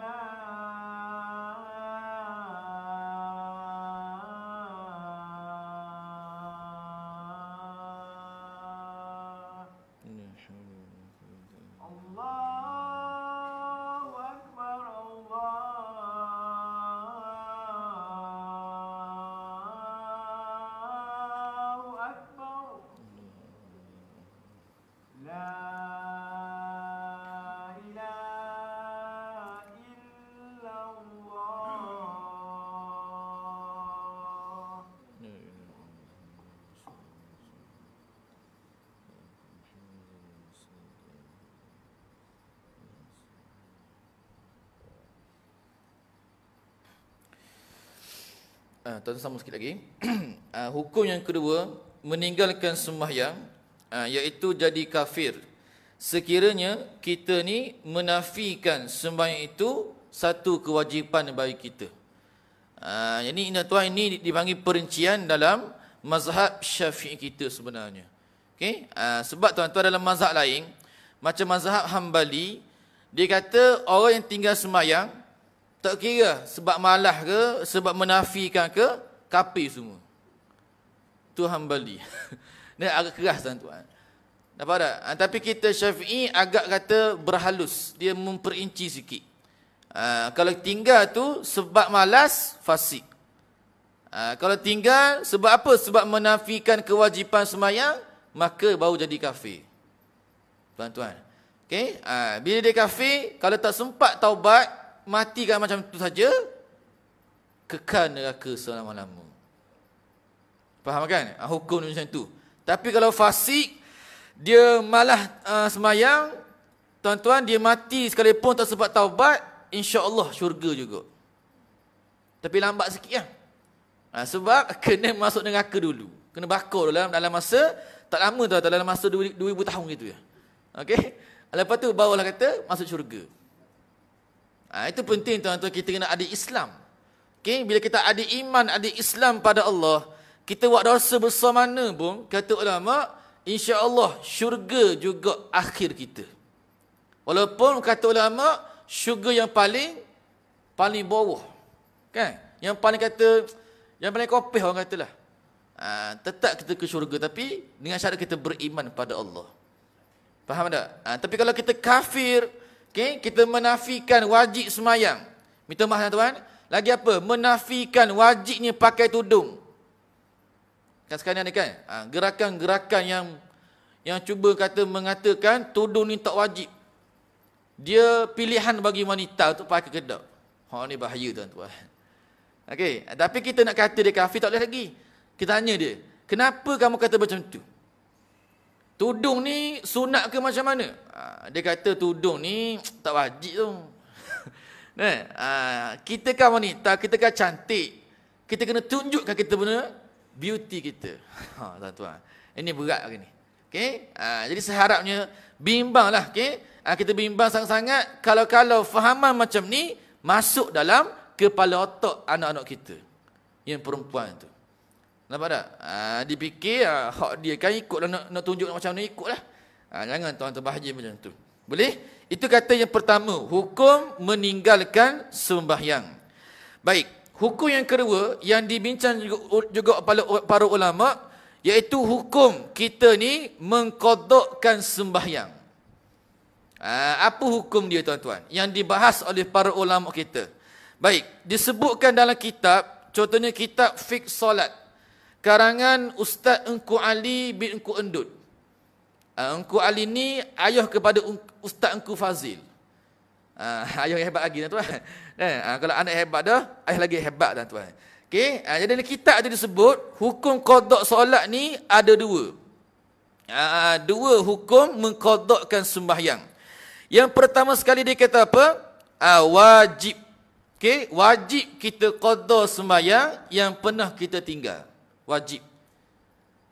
uh, ah, tuan sama sikit lagi. uh, (clears throat) hukum yang kedua, meninggalkan sembahyang uh, iaitu jadi kafir. Sekiranya kita ni menafikan sembahyang itu satu kewajipan bagi kita. Uh, yang ini, tuan, ini dipanggil perincian dalam mazhab syafi'i kita sebenarnya. Okay? Uh, sebab tuan-tuan dalam mazhab lain, macam mazhab hambali, dia kata orang yang tinggal sembahyang, tak kira sebab malah ke, sebab menafikan ke, kapi semua. Tuhan bali. (laughs) Ini agak keras tuan-tuan. Lah, Nampak tak? Ah, tapi kita syafi'i agak kata berhalus. Dia memperinci sikit. Ha, kalau tinggal tu sebab malas, fasik. Ha, kalau tinggal sebab apa? Sebab menafikan kewajipan semayang, maka baru jadi kafir. Tuan-tuan. Okay? Ha, bila dia kafir, kalau tak sempat taubat, Mati matikan macam tu saja kekal neraka selama-lama. Faham kan? Ah, hukum macam tu. Tapi kalau fasik dia malah uh, semayang tuan-tuan dia mati sekalipun tak sempat taubat insya-Allah syurga juga. Tapi lambat sikitlah. Kan? Ya? Uh, sebab (laughs) kena masuk neraka dulu. Kena bakar dalam dalam masa tak lama tu dalam masa 2000 tahun gitu ya. Okey. Lepas tu barulah kata masuk syurga. Ha, itu penting tuan-tuan kita kena ada Islam. Okay? Bila kita ada iman, ada Islam pada Allah, kita buat dosa besar mana pun, kata ulama, insya Allah syurga juga akhir kita. Walaupun kata ulama, syurga yang paling, paling bawah. Kan? Yang paling kata, yang paling kopih orang katalah. Ha, tetap kita ke syurga tapi dengan syarat kita beriman pada Allah. Faham tak? Ha, tapi kalau kita kafir, kita kafir, Okay, kita menafikan wajib semayang. Minta maaf ya, tuan. Lagi apa? Menafikan wajibnya pakai tudung. Kan sekarang ni kan? Ha, gerakan-gerakan ha, yang yang cuba kata mengatakan tudung ni tak wajib. Dia pilihan bagi wanita untuk pakai kedok. Ha, ni bahaya tuan-tuan. Okay. Tapi kita nak kata dia kafir tak boleh lagi. Kita tanya dia. Kenapa kamu kata macam tu? Tudung ni sunat ke macam mana? Ah, dia kata tudung ni (tsk) tak wajib tu. (laughs) nah, kan? kita kan wanita, kita kan cantik. Kita kena tunjukkan kita punya beauty kita. (laughs) Ha, tuan, tuan Ini berat hari ni. Okay? Ha, ah, jadi seharapnya bimbang lah. Okay? Ha, ah, kita bimbang sangat-sangat. Kalau-kalau fahaman macam ni, masuk dalam kepala otak anak-anak kita. Yang perempuan tu. Nampak tak? Ha, ah, dia fikir ha, ah, hak dia kan ikutlah nak, nak tunjuk macam mana ikutlah. Ha, jangan tuan terbahagia macam tu. Boleh? Itu kata yang pertama. Hukum meninggalkan sembahyang. Baik. Hukum yang kedua yang dibincang juga, juga para, para ulama iaitu hukum kita ni mengkodokkan sembahyang. Ha, apa hukum dia tuan-tuan? Yang dibahas oleh para ulama kita. Baik. Disebutkan dalam kitab. Contohnya kitab Fiqh solat karangan Ustaz Engku Ali bin Engku Endut. Ah, Engku Ali ni ayah kepada Ustaz Engku Fazil. Uh, (laughs) ayah yang hebat lagi lah, tuan. (laughs) Eh, ah, kalau anak hebat dah, ayah lagi hebat dah tuan. Okey, jadi dalam kitab tu disebut hukum qada solat ni ada dua. dua hukum mengqadakan sembahyang. Yang pertama sekali dia kata apa? Uh, wajib. Okey, wajib kita qada sembahyang yang pernah kita tinggal wajib.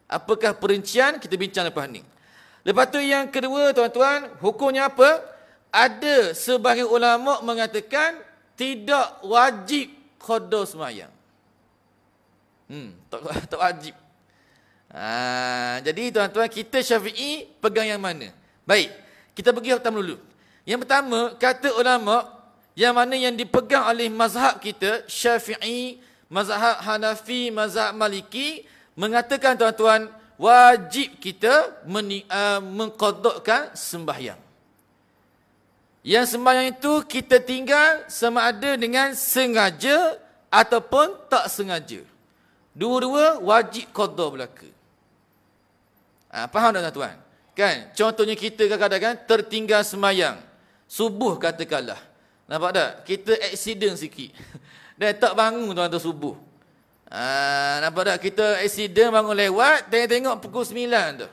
Apakah perincian kita bincang lepas ni. Lepas tu yang kedua tuan-tuan, hukumnya apa? Ada sebahagian ulama mengatakan tidak wajib qada sembahyang. Hmm, tak, (laughs) tak wajib. Ha, jadi tuan-tuan kita Syafi'i pegang yang mana? Baik, kita pergi hukum dulu. Yang pertama, kata ulama yang mana yang dipegang oleh mazhab kita Syafi'i mazhab ha- Hanafi, mazhab Maliki mengatakan tuan-tuan wajib kita uh, mengkodokkan sembahyang. Yang sembahyang itu kita tinggal sama ada dengan sengaja ataupun tak sengaja. Dua-dua wajib kodok berlaku. Ha, ah, faham tak tuan-tuan? Kan? Contohnya kita kadang-kadang kan, tertinggal sembahyang. Subuh katakanlah. Nampak tak? Kita accident sikit. (laughs) Dia tak bangun tuan-tuan subuh. Ha, nampak tak? Kita accident bangun lewat, tengok-tengok pukul 9 tu.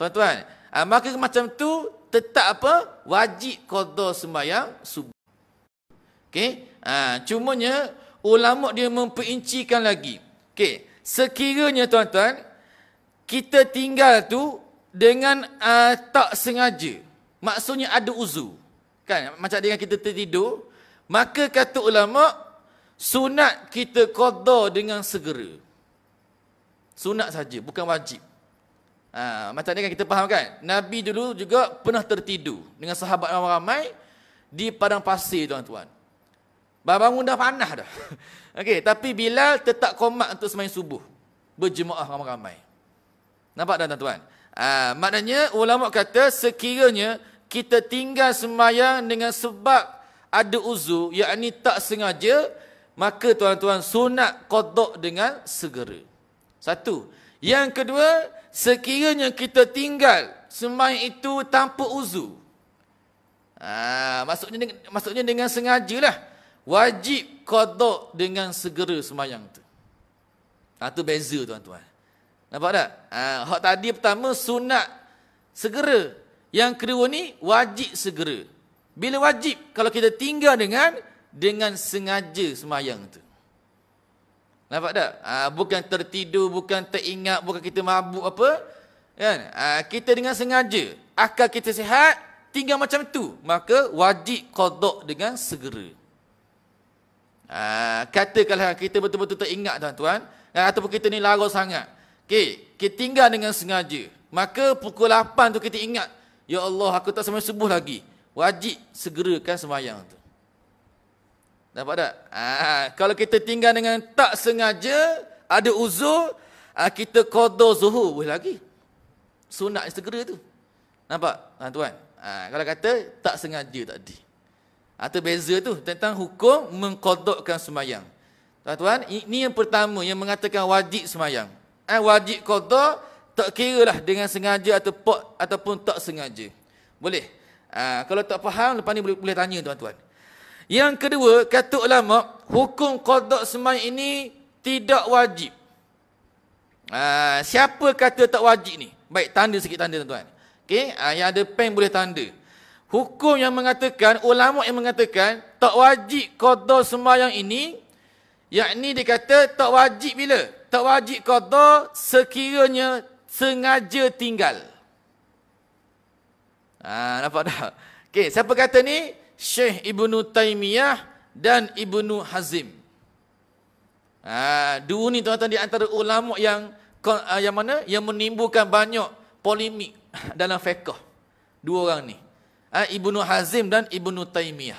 Tuan-tuan, ha, maka macam tu, tetap apa? Wajib kodoh sembahyang subuh. Okey? Ha, cumanya, ulama dia memperincikan lagi. Okey? Sekiranya tuan-tuan, kita tinggal tu dengan uh, tak sengaja. Maksudnya ada uzur. Kan? Macam dengan kita tertidur. Maka kata ulama' Sunat kita qadha dengan segera. Sunat saja, bukan wajib. Ha, macam ni kan kita faham kan? Nabi dulu juga pernah tertidur dengan sahabat yang ramai di padang pasir tuan-tuan. Bangun undang panah dah. (laughs) Okey, tapi Bilal tetap komat untuk semain subuh. Berjemaah ramai-ramai. Nampak dah tuan-tuan? Ha, maknanya ulama kata sekiranya kita tinggal semayang dengan sebab ada uzur, yakni tak sengaja, maka tuan-tuan sunat kodok dengan segera. Satu. Yang kedua, sekiranya kita tinggal semai itu tanpa uzu. Ha, maksudnya, maksudnya dengan sengaja lah. Wajib kodok dengan segera sembahyang itu. Ha, itu beza tuan-tuan. Nampak tak? Ha, hak tadi pertama sunat segera. Yang kedua ni wajib segera. Bila wajib? Kalau kita tinggal dengan dengan sengaja semayang tu. Nampak tak? Ah, bukan tertidur, bukan teringat, bukan kita mabuk apa. Kan? Ah, kita dengan sengaja. Akal kita sihat, tinggal macam tu. Maka wajib kodok dengan segera. Ah, kalau kita betul-betul teringat tuan-tuan. Ataupun kita ni larut sangat. Okay. Kita tinggal dengan sengaja. Maka pukul 8 tu kita ingat. Ya Allah, aku tak sampai subuh lagi. Wajib segerakan semayang tu. Nampak tak? Ha, kalau kita tinggal dengan tak sengaja, ada uzur, ha, kita kodoh zuhur. Boleh lagi. Sunat segera tu. Nampak? Tuan-tuan. Ah, ha, kalau kata, tak sengaja tadi. Itu ha, beza tu. Tentang hukum mengkodokkan semayang. Tuan-tuan, ini yang pertama yang mengatakan wajib semayang. Ha, wajib kodoh, tak kira lah dengan sengaja atau pot, ataupun tak sengaja. Boleh? Ha, kalau tak faham, lepas ni boleh, boleh tanya tuan-tuan. Yang kedua, kata ulama, hukum qadak semai ini tidak wajib. Ha, siapa kata tak wajib ni? Baik, tanda sikit tanda tuan-tuan. Okay? Ha, ah, yang ada pen boleh tanda. Hukum yang mengatakan, ulama yang mengatakan, tak wajib semai yang ini, yakni dia kata tak wajib bila? Tak wajib qadar sekiranya sengaja tinggal. Ha, nampak tak? Okay, siapa kata ni? Syekh Ibnu Taimiyah dan Ibnu Hazim. Ha, dua ni tuan-tuan di antara ulama yang ah, yang mana yang menimbulkan banyak polemik (laughs) dalam fiqh. Dua orang ni. Ha, Ibnu Hazim dan Ibnu Taimiyah.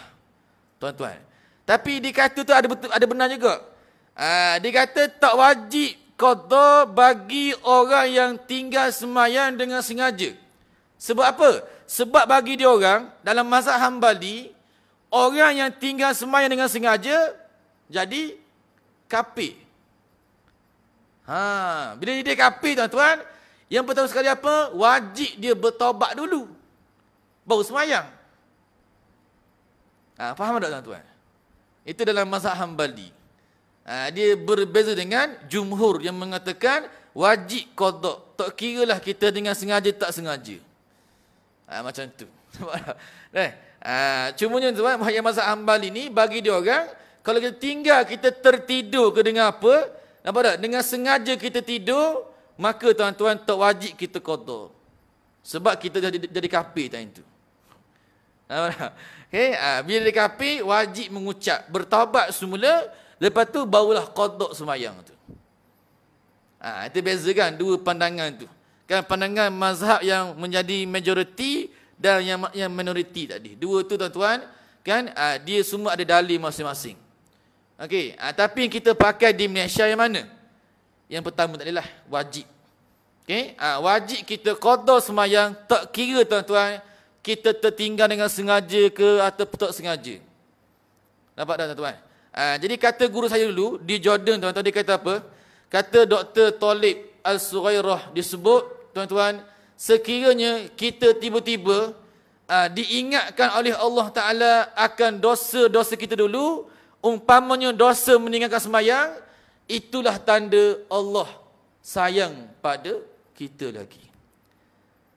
Tuan-tuan. Tapi dikata tu ada betul, ada benar juga. Ha, dikata tak wajib qada bagi orang yang tinggal semayan dengan sengaja. Sebab apa? Sebab bagi dia orang dalam masa Hambali, orang yang tinggal sembahyang dengan sengaja jadi kapi. Ha, bila dia kapi, tuan-tuan, yang pertama sekali apa? Wajib dia bertobat dulu. Baru sembahyang. Ha, faham tak tuan-tuan? Itu dalam masa Hambali. Ha, dia berbeza dengan jumhur yang mengatakan wajib kodok. Tak kira lah kita dengan sengaja tak sengaja. Ha, macam tu. Nah, ha, yang tuan, yang masa ambal ini bagi dia orang, kalau kita tinggal kita tertidur ke dengan apa? Nampak tak? Dengan sengaja kita tidur, maka tuan-tuan tak wajib kita kotor. Sebab kita jadi, jadi kapi tadi itu. Nampak tak? Okay, ha, ah, bila jadi kapi, wajib mengucap. Bertawabat semula, lepas tu barulah kotor semayang tu. Ha, itu beza kan dua pandangan tu kan pandangan mazhab yang menjadi majoriti dan yang yang minoriti tadi. Dua tu tuan-tuan, kan uh, dia semua ada dalil masing-masing. Okey, ah, tapi yang kita pakai di Malaysia yang mana? Yang pertama tadi lah wajib. Okey, ah, wajib kita qada semayang tak kira tuan-tuan kita tertinggal dengan sengaja ke atau tak sengaja. Nampak tak tuan-tuan? jadi kata guru saya dulu di Jordan tuan-tuan dia kata apa? Kata Dr. Tolib Al-Surairah disebut tuan-tuan, sekiranya kita tiba-tiba uh, diingatkan oleh Allah Ta'ala akan dosa-dosa kita dulu, umpamanya dosa meninggalkan semayang, itulah tanda Allah sayang pada kita lagi.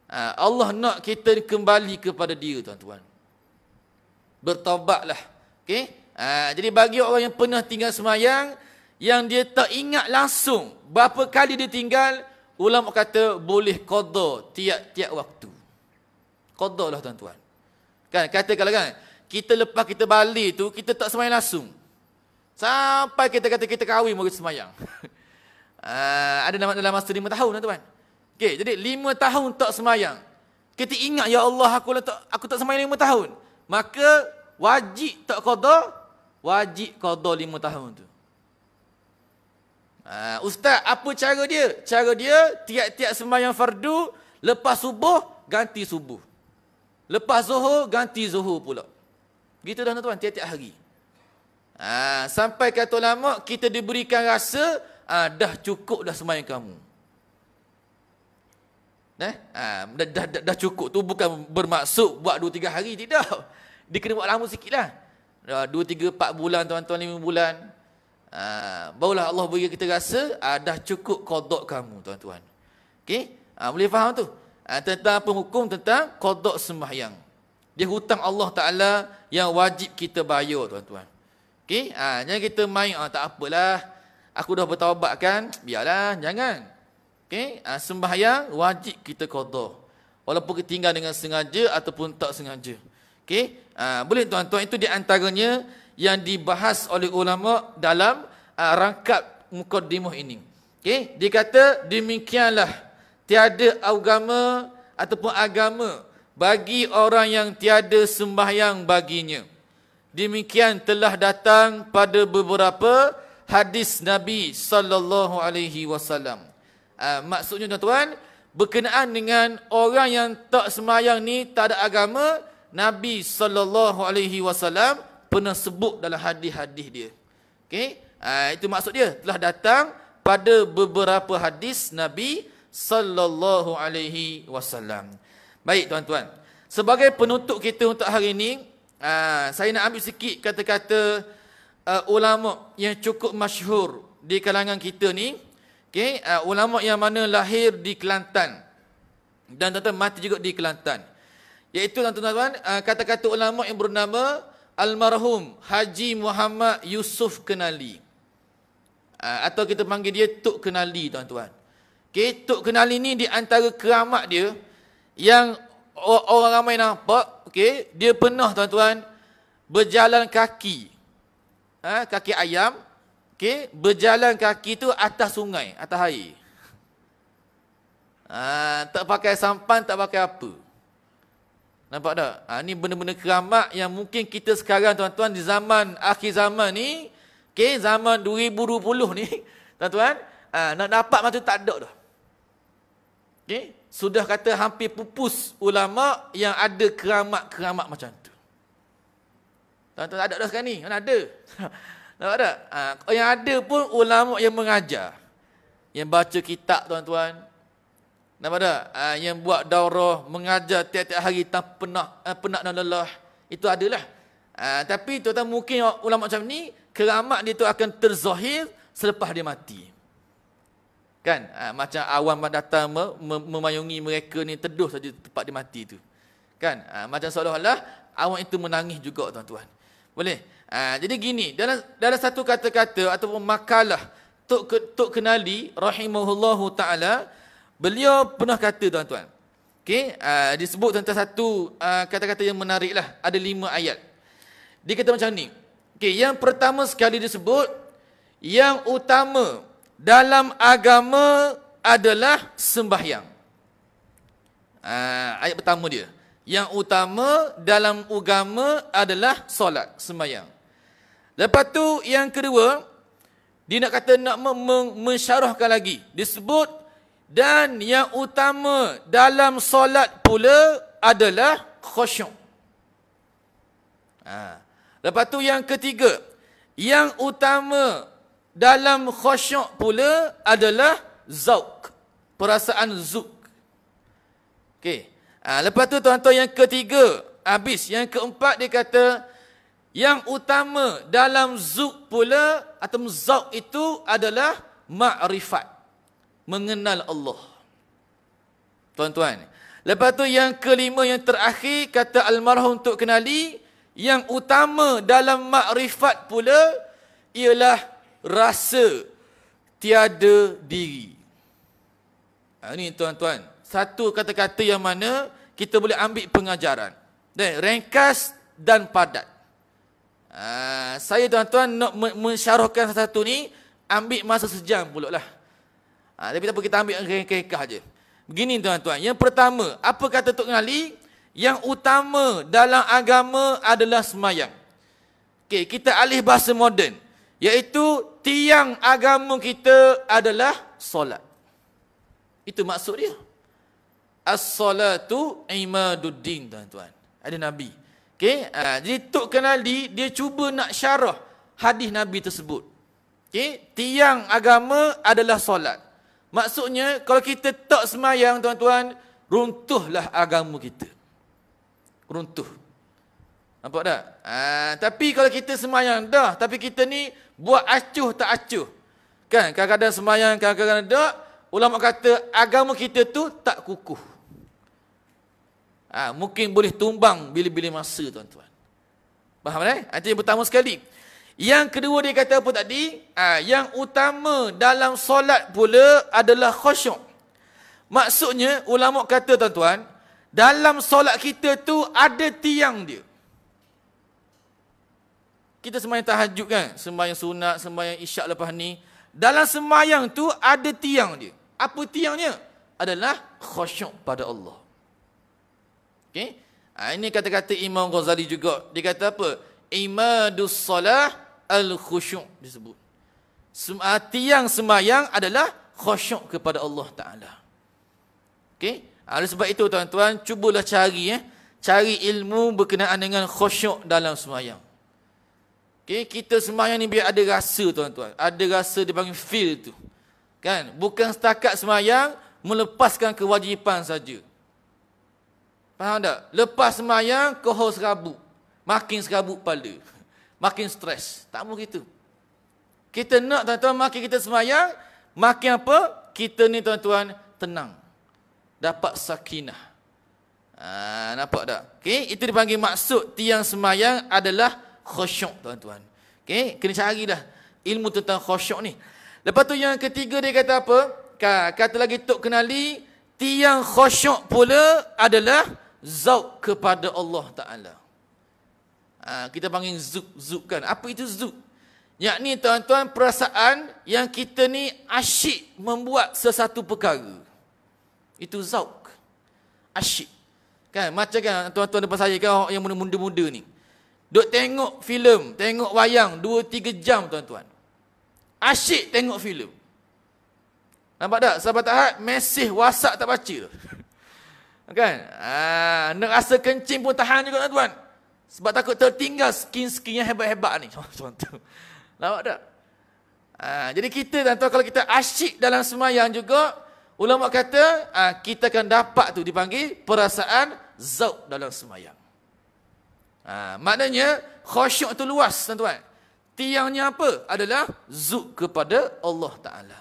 Uh, Allah nak kita kembali kepada dia, tuan-tuan. Bertawabatlah. Okay? Uh, ah, jadi bagi orang yang pernah tinggal semayang, yang dia tak ingat langsung berapa kali dia tinggal, Ulama kata boleh qadha tiap-tiap waktu. Qadha lah tuan-tuan. Kan kata kalau kan kita lepas kita balik tu kita tak semayang langsung. Sampai kita kata kita kahwin mungkin semayang. uh, (laughs) ada nama dalam masa lima tahun tuan-tuan. Okay, jadi lima tahun tak semayang. Kita ingat ya Allah aku lah tak aku tak semayang lima tahun. Maka wajib tak qadha wajib qadha lima tahun tu. Uh, Ustaz, apa cara dia? Cara dia, tiap-tiap sembahyang fardu, lepas subuh, ganti subuh. Lepas zuhur, ganti zuhur pula. Gitu dah tuan-tuan, tiap-tiap hari. Uh, sampai kata ulama, kita diberikan rasa, uh, dah cukup dah sembahyang kamu. Eh? Uh, dah, dah, dah, dah cukup tu bukan bermaksud buat dua tiga hari, tidak. Dia kena buat lama sikit lah. dua tiga empat bulan tuan-tuan, lima bulan. Ha, ah, barulah Allah beri kita rasa ha, dah cukup kodok kamu tuan-tuan. Okey? Ha, boleh faham tu? Ha, tentang apa hukum tentang kodok sembahyang. Dia hutang Allah Ta'ala yang wajib kita bayar tuan-tuan. Okey? Ha, jangan kita main, ha, tak apalah. Aku dah bertawabat kan? Biarlah, jangan. Okey? Ha, sembahyang wajib kita kodok. Walaupun kita tinggal dengan sengaja ataupun tak sengaja. Okey? Ha, boleh tuan-tuan? Itu di antaranya yang dibahas oleh ulama dalam uh, rangkap mukaddimah ini. Okey, dia demikianlah tiada agama ataupun agama bagi orang yang tiada sembahyang baginya. Demikian telah datang pada beberapa hadis Nabi sallallahu alaihi wasallam. Uh, maksudnya tuan-tuan, berkenaan dengan orang yang tak sembahyang ni tak ada agama, Nabi sallallahu alaihi wasallam pernah sebut dalam hadis-hadis dia. Okay? Ha, itu maksud dia. Telah datang pada beberapa hadis Nabi Sallallahu Alaihi Wasallam. Baik tuan-tuan. Sebagai penutup kita untuk hari ini, ha, saya nak ambil sikit kata-kata uh, ulama yang cukup masyhur di kalangan kita ni. Okay? Ha, ulama yang mana lahir di Kelantan dan tuan-tuan mati juga di Kelantan. Iaitu tuan-tuan, kata-kata ulama yang bernama almarhum Haji Muhammad Yusuf Kenali. Ah, atau kita panggil dia Tok Kenali, tuan-tuan. Okay, Tok Kenali ni di antara keramat dia yang orang ramai nampak, okay, dia pernah, tuan-tuan, berjalan kaki. Ha, kaki ayam. Okay, berjalan kaki tu atas sungai, atas air. Ha, tak pakai sampan, tak pakai apa. Nampak tak? Ha, ini benda-benda keramat yang mungkin kita sekarang tuan-tuan di zaman akhir zaman ni. Okay, zaman 2020 ni. (laughs) Tuan-tuan, ha, nak dapat macam tak ada dah. Okay, sudah kata hampir pupus ulama' yang ada keramat-keramat macam tu. Tuan-tuan ada dah sekarang ni. Mana ada? (laughs) Nampak tak? Ha, yang ada pun ulama' yang mengajar. Yang baca kitab tuan-tuan. Nampak tak? Uh, yang buat daurah, mengajar tiap-tiap hari tak penak, uh, ah, penak dan lelah. Itu adalah. Uh, tapi tuan tak mungkin ulama macam ni, keramat dia tu akan terzahir selepas dia mati. Kan? Uh, macam awam datang me me memayungi mereka ni teduh saja tempat dia mati tu. Kan? Uh, macam seolah-olah awam itu menangis juga tuan-tuan. Boleh? Uh, jadi gini, dalam dalam satu kata-kata ataupun makalah Tok, Tok Kenali rahimahullahu ta'ala Beliau pernah kata tuan-tuan. Okey, uh, disebut tentang satu uh, kata-kata yang menariklah. Ada lima ayat. Dia kata macam ni. Okey, yang pertama sekali disebut yang utama dalam agama adalah sembahyang. Uh, ayat pertama dia. Yang utama dalam agama adalah solat, sembahyang. Lepas tu yang kedua, dia nak kata nak mensyarahkan lagi. Disebut dan yang utama dalam solat pula adalah khusyuk. Ha. Lepas tu yang ketiga, yang utama dalam khusyuk pula adalah zauk, perasaan zuk. Okey. Ha. lepas tu tuan-tuan yang ketiga, habis yang keempat dia kata yang utama dalam zuk pula atau zauk itu adalah makrifat mengenal Allah. Tuan-tuan, lepas tu yang kelima yang terakhir kata almarhum untuk kenali yang utama dalam makrifat pula ialah rasa tiada diri. Ha, ini tuan-tuan, satu kata-kata yang mana kita boleh ambil pengajaran. Dan ringkas dan padat. Ha, saya tuan-tuan nak mensyarahkan satu-satu ni, ambil masa sejam pula lah. Ha, tapi tak apa, kita ambil kekeh-kekeh je. Begini tuan-tuan. Yang pertama, apa kata Tok Ngali? Yang utama dalam agama adalah semayang. Okay, kita alih bahasa moden. Iaitu, tiang agama kita adalah solat. Itu maksud dia. As-salatu imaduddin, tuan-tuan. Ada Nabi. Okay, ha, jadi Tok Kenali, dia cuba nak syarah hadis Nabi tersebut. Okay, tiang agama adalah solat. Maksudnya, kalau kita tak semayang, tuan-tuan, runtuhlah agama kita. Runtuh. Nampak tak? Ha, tapi kalau kita semayang, dah. Tapi kita ni buat acuh tak acuh. Kan? Kadang-kadang semayang, kadang-kadang tak. Ulama kata, agama kita tu tak kukuh. Ha, mungkin boleh tumbang bila-bila masa, tuan-tuan. Faham tak? Eh? Itu yang pertama sekali. Yang kedua dia kata apa tadi? Ah, yang utama dalam solat pula adalah khusyuk. Maksudnya ulama kata tuan-tuan, dalam solat kita tu ada tiang dia. Kita sembahyang tahajud kan? Sembahyang sunat, sembahyang isyak lepas ni. Dalam sembahyang tu ada tiang dia. Apa tiangnya? Adalah khusyuk pada Allah. Okay? Ha, ah, ini kata-kata Imam Ghazali juga. Dia kata apa? Imadus solah al-khusyuk disebut. Semati ah, yang semayang adalah khusyuk kepada Allah Ta'ala. Okay? Ah, oleh sebab itu tuan-tuan, cubalah cari eh. Cari ilmu berkenaan dengan khusyuk dalam semayang. Okay, kita semayang ni biar ada rasa tuan-tuan. Ada rasa dia panggil feel tu. Kan? Bukan setakat semayang melepaskan kewajipan saja. Faham tak? Lepas semayang kohor serabut. Makin serabut pala makin stres. Tak mau gitu. Kita nak tuan-tuan makin kita semayang, makin apa? Kita ni tuan-tuan tenang. Dapat sakinah. Ah, nampak tak? Okay, itu dipanggil maksud tiang semayang adalah khosyok tuan-tuan. Okey, kena carilah ilmu tentang khosyok ni. Lepas tu yang ketiga dia kata apa? Kata lagi Tok kenali, tiang khosyok pula adalah zauk kepada Allah Ta'ala. Ha, kita panggil zuk zuk kan apa itu zuk yakni tuan-tuan perasaan yang kita ni asyik membuat sesuatu perkara itu zauk asyik kan macam kan tuan-tuan depan saya kan yang muda-muda ni duk tengok filem tengok wayang 2 3 jam tuan-tuan asyik tengok filem nampak tak sahabat tahat mesej whatsapp tak baca (laughs) kan ah nak rasa kencing pun tahan juga tuan-tuan sebab takut tertinggal skin-skin yang hebat-hebat ni. Contoh. (laughs) Nampak tak? Ha, jadi kita dan tuan kalau kita asyik dalam semayang juga, ulama kata ha, kita akan dapat tu dipanggil perasaan zauk dalam semayang. Ha, maknanya khusyuk tu luas tuan-tuan. Tiangnya apa? Adalah zuk kepada Allah Ta'ala.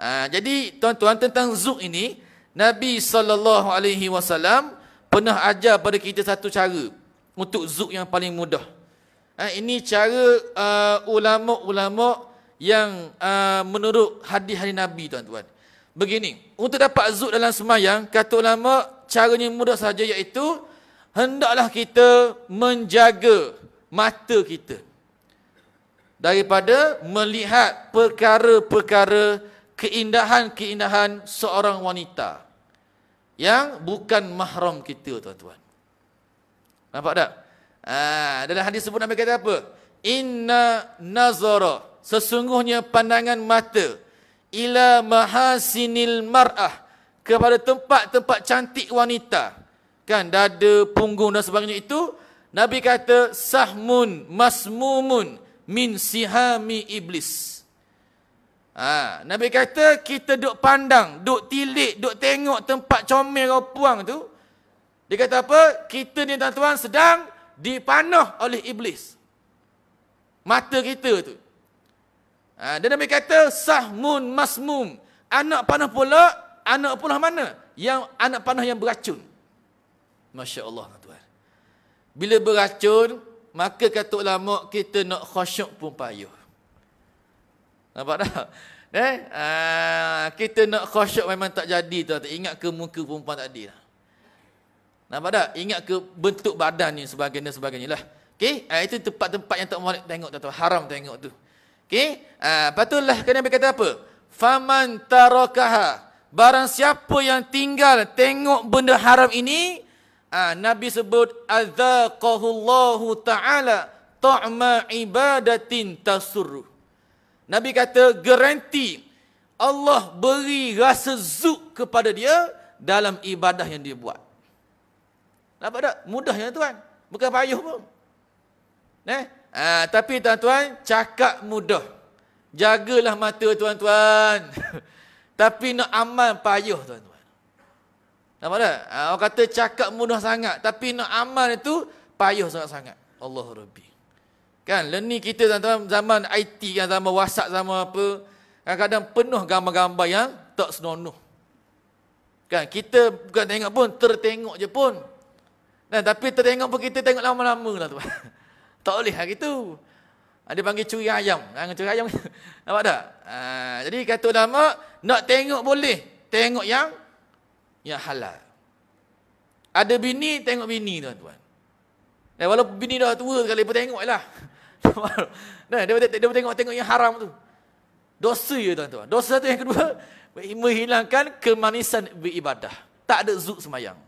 Ha, jadi tuan-tuan tentang zuk ini, Nabi SAW pernah ajar pada kita satu cara untuk zuk yang paling mudah. Eh, ini cara uh, ulama-ulama uh, yang uh, menurut hadis-hadis Nabi tuan-tuan. Begini, untuk dapat zuk dalam semayang, kata ulama caranya mudah saja iaitu hendaklah kita menjaga mata kita daripada melihat perkara-perkara keindahan-keindahan seorang wanita yang bukan mahram kita tuan-tuan. Nampak tak? Ha, dalam hadis sebut Nabi kata apa? Inna nazara. Sesungguhnya pandangan mata. Ila mahasinil mar'ah. Kepada tempat-tempat cantik wanita. Kan? Dada, punggung dan sebagainya itu. Nabi kata, Sahmun masmumun min sihami iblis. Ha, Nabi kata, kita duk pandang, duk tilik, duk tengok tempat comel kau puang tu. Dia kata apa? Kita ni tuan-tuan sedang dipanah oleh iblis. Mata kita tu. Ha, dia nabi kata sahmun masmum. Anak panah pula, anak pula mana? Yang anak panah yang beracun. Masya Allah tuan. Bila beracun, maka kata ulama kita nak khusyuk pun payuh. Nampak tak? Eh, uh, kita nak khusyuk memang tak jadi tu. Tak ingat ke muka perempuan tadi lah. Nampak tak? Ingat ke bentuk badan ni sebagainya sebagainya lah. Okey, uh, itu tempat-tempat yang tak boleh tengok tu, haram tengok tu. Okey, uh, ah, patutlah kena berkata apa? Faman tarakaha. Barang siapa yang tinggal tengok benda haram ini, uh, Nabi sebut azaqahullahu ta'ala ta'ma ibadatin tasurru. Nabi kata garanti Allah beri rasa zuk kepada dia dalam ibadah yang dia buat. Nampak tak? Mudahnya tuan. Bukan payuh pun. Neh, Ha, tapi tuan-tuan, cakap mudah. Jagalah mata tuan-tuan. (laughs) tapi nak aman payuh tuan-tuan. Nampak tak? Ha, orang kata cakap mudah sangat. Tapi nak aman itu payuh sangat-sangat. Allah Rabbi. Kan? Leni kita tuan-tuan zaman IT kan? Zaman WhatsApp sama apa. Kadang-kadang penuh gambar-gambar yang tak senonoh. Kan? Kita bukan tengok pun, tertengok je pun. Nah, tapi terengok pun kita tengok lama-lama lah tuan. (laughs) Tak boleh hari lah tu. Ah, dia panggil curi ayam. Yang ah, curi ayam. (laughs) Nampak tak? Ha, jadi kata ulama, nak tengok boleh. Tengok yang yang halal. Ada bini, tengok bini tuan-tuan. Nah, eh, walaupun bini dah tua sekali pun tengok lah. (laughs) nah, dia, dia, dia tengok-tengok yang haram tu. Dosa je tuan-tuan. Dosa tu yang kedua, menghilangkan kemanisan beribadah. Tak ada zuk semayang.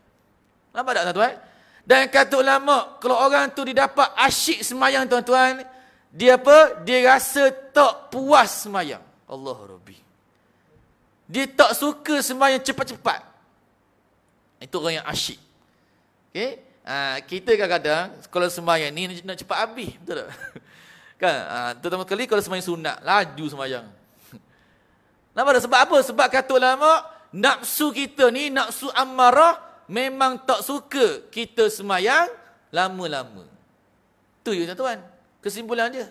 Nampak tak tuan-tuan? Dan kata ulama, kalau orang tu didapat asyik semayang tuan-tuan, dia apa? Dia rasa tak puas semayang. Allah Rabbi. Dia tak suka semayang cepat-cepat. Itu orang yang asyik. Okay? Ha, ah, kita kadang-kadang, kalau semayang ni nak cepat habis. Betul tak? (laughs) Kan? Ha, terutama sekali kalau semayang sunat, laju semayang. Kenapa? (laughs) Sebab apa? Sebab kata ulama, nafsu kita ni, nafsu amarah, memang tak suka kita semayang lama-lama. Itu je tuan-tuan. Kesimpulan dia.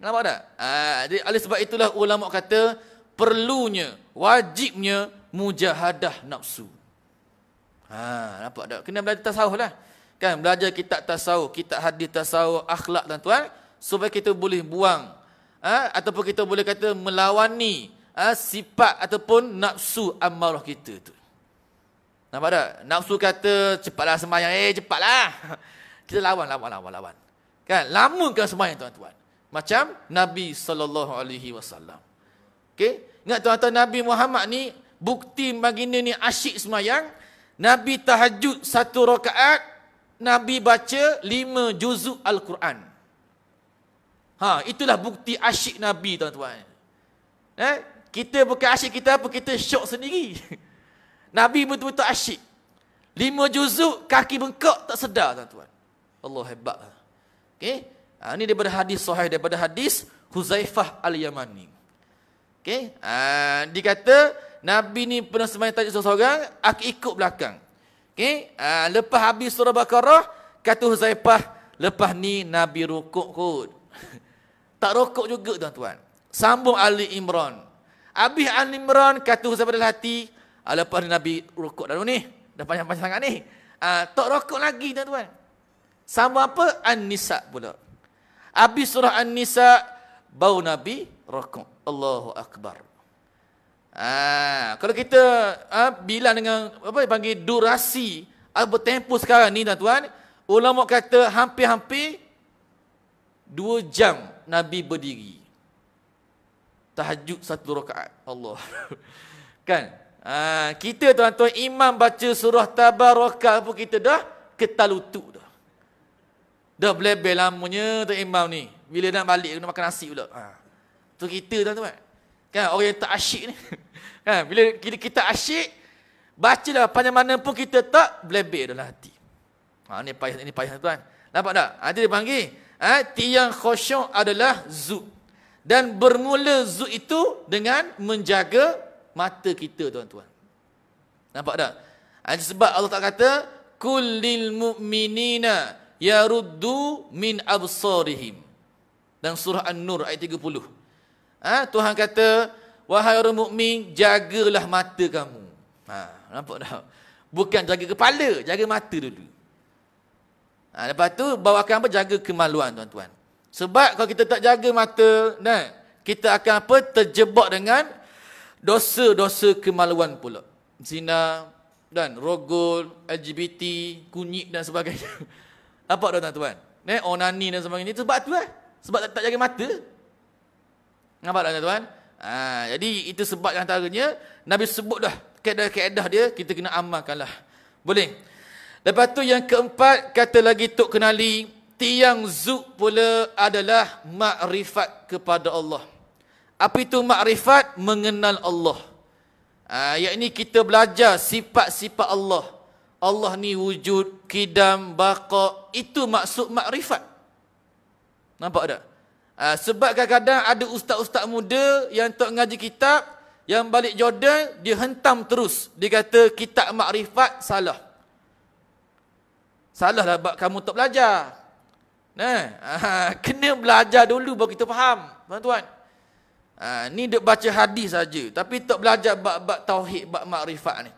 Nampak tak? Ah, jadi oleh sebab itulah ulama kata, perlunya, wajibnya, mujahadah nafsu. Ha, nampak tak? Kena belajar tasawuf lah. Kan, belajar kitab tasawuf, kitab hadis tasawuf, akhlak tuan-tuan. Supaya kita boleh buang. Ha, ataupun kita boleh kata melawani ha, sifat ataupun nafsu amarah kita tu. Nampak tak? Nafsu kata cepatlah semayang, Eh cepatlah. (laughs) Kita lawan, lawan, lawan, lawan. Kan? Lamakan semayang tuan-tuan. Macam Nabi SAW. Okay? Ingat tuan-tuan Nabi Muhammad ni bukti baginda ni asyik semayang. Nabi tahajud satu rakaat. Nabi baca lima juzuk Al-Quran. Ha, itulah bukti asyik Nabi tuan-tuan. Eh? Kita bukan asyik kita apa? Kita syok sendiri. (laughs) Nabi betul-betul asyik. Lima juzuk, kaki bengkok, tak sedar tuan-tuan. Allah hebat. Okay? Ha, ini daripada hadis sahih, daripada hadis Huzaifah al-Yamani. Okay? Ha, dia Nabi ni pernah semayang tajuk seorang-seorang, aku ikut belakang. Okay? Ha, lepas habis surah Baqarah, kata Huzaifah, lepas ni Nabi rukuk. kot. (laughs) tak rokok juga tuan-tuan. Sambung Ali Imran. Habis Ali Imran, kata Huzaifah dalam hati, Ah, lepas Nabi rokok dah ni. Dah panjang-panjang sangat ni. Uh, ah, tak rokok lagi tuan-tuan. Sama apa? An-Nisa pula. Habis surah An-Nisa, bau Nabi rokok. Allahu Akbar. Ah, kalau kita uh, bilang dengan apa panggil durasi apa tempoh sekarang ni tuan-tuan, ulama kata hampir-hampir dua jam Nabi berdiri. Tahajud satu rakaat. Allah. (laughs) kan? Ha, kita tuan-tuan imam baca surah tabarakah pun kita dah ketalutuk dah. Dah belebel lamanya tu imam ni. Bila nak balik nak makan nasi pula. Ha. Tu kita tuan-tuan. Kan orang yang tak asyik ni. Ha, (laughs) bila kita, kita asyik, bacalah panjang mana pun kita tak belebel dalam hati. Ha, ini payah, ini payah tuan. Nampak tak? Ha, dia panggil. Ha, tiang khosyuk adalah zu. Dan bermula zu itu dengan menjaga mata kita tuan-tuan. Nampak tak? Hanya sebab Allah tak kata, Kullil mu'minina yaruddu min absarihim. Dan surah An-Nur ayat 30. Ha? Tuhan kata, Wahai orang mukmin, jagalah mata kamu. Ha, nampak tak? Bukan jaga kepala, jaga mata dulu. Ha, lepas tu, bawakan apa? Jaga kemaluan tuan-tuan. Sebab kalau kita tak jaga mata, nah, kita akan apa? Terjebak dengan dosa-dosa kemaluan pula. Zina dan rogol, LGBT, kunyit dan sebagainya. (laughs) Apa dah tuan-tuan? Eh, onani dan sebagainya. Itu sebab tu eh. Sebab tak, tak jaga mata. Nampak tak tuan-tuan? Ha, jadi itu sebab yang antaranya Nabi sebut dah keadaan-keadaan dia kita kena amalkanlah. Boleh? Lepas tu yang keempat kata lagi Tok kenali tiang zuk pula adalah makrifat kepada Allah. Apa itu makrifat? Mengenal Allah. Uh, ha, yang ini kita belajar sifat-sifat Allah. Allah ni wujud, kidam, baqa. Itu maksud makrifat. Nampak tak? Uh, sebab kadang-kadang ada ustaz-ustaz muda yang untuk ngaji kitab, yang balik Jordan, dia hentam terus. Dia kata kitab makrifat salah. Salah lah bab kamu tak belajar. Nah, uh, (laughs) kena belajar dulu baru kita faham. Tuan-tuan. Ha, ni dia baca hadis saja tapi tak belajar bak bak tauhid bak makrifat ni.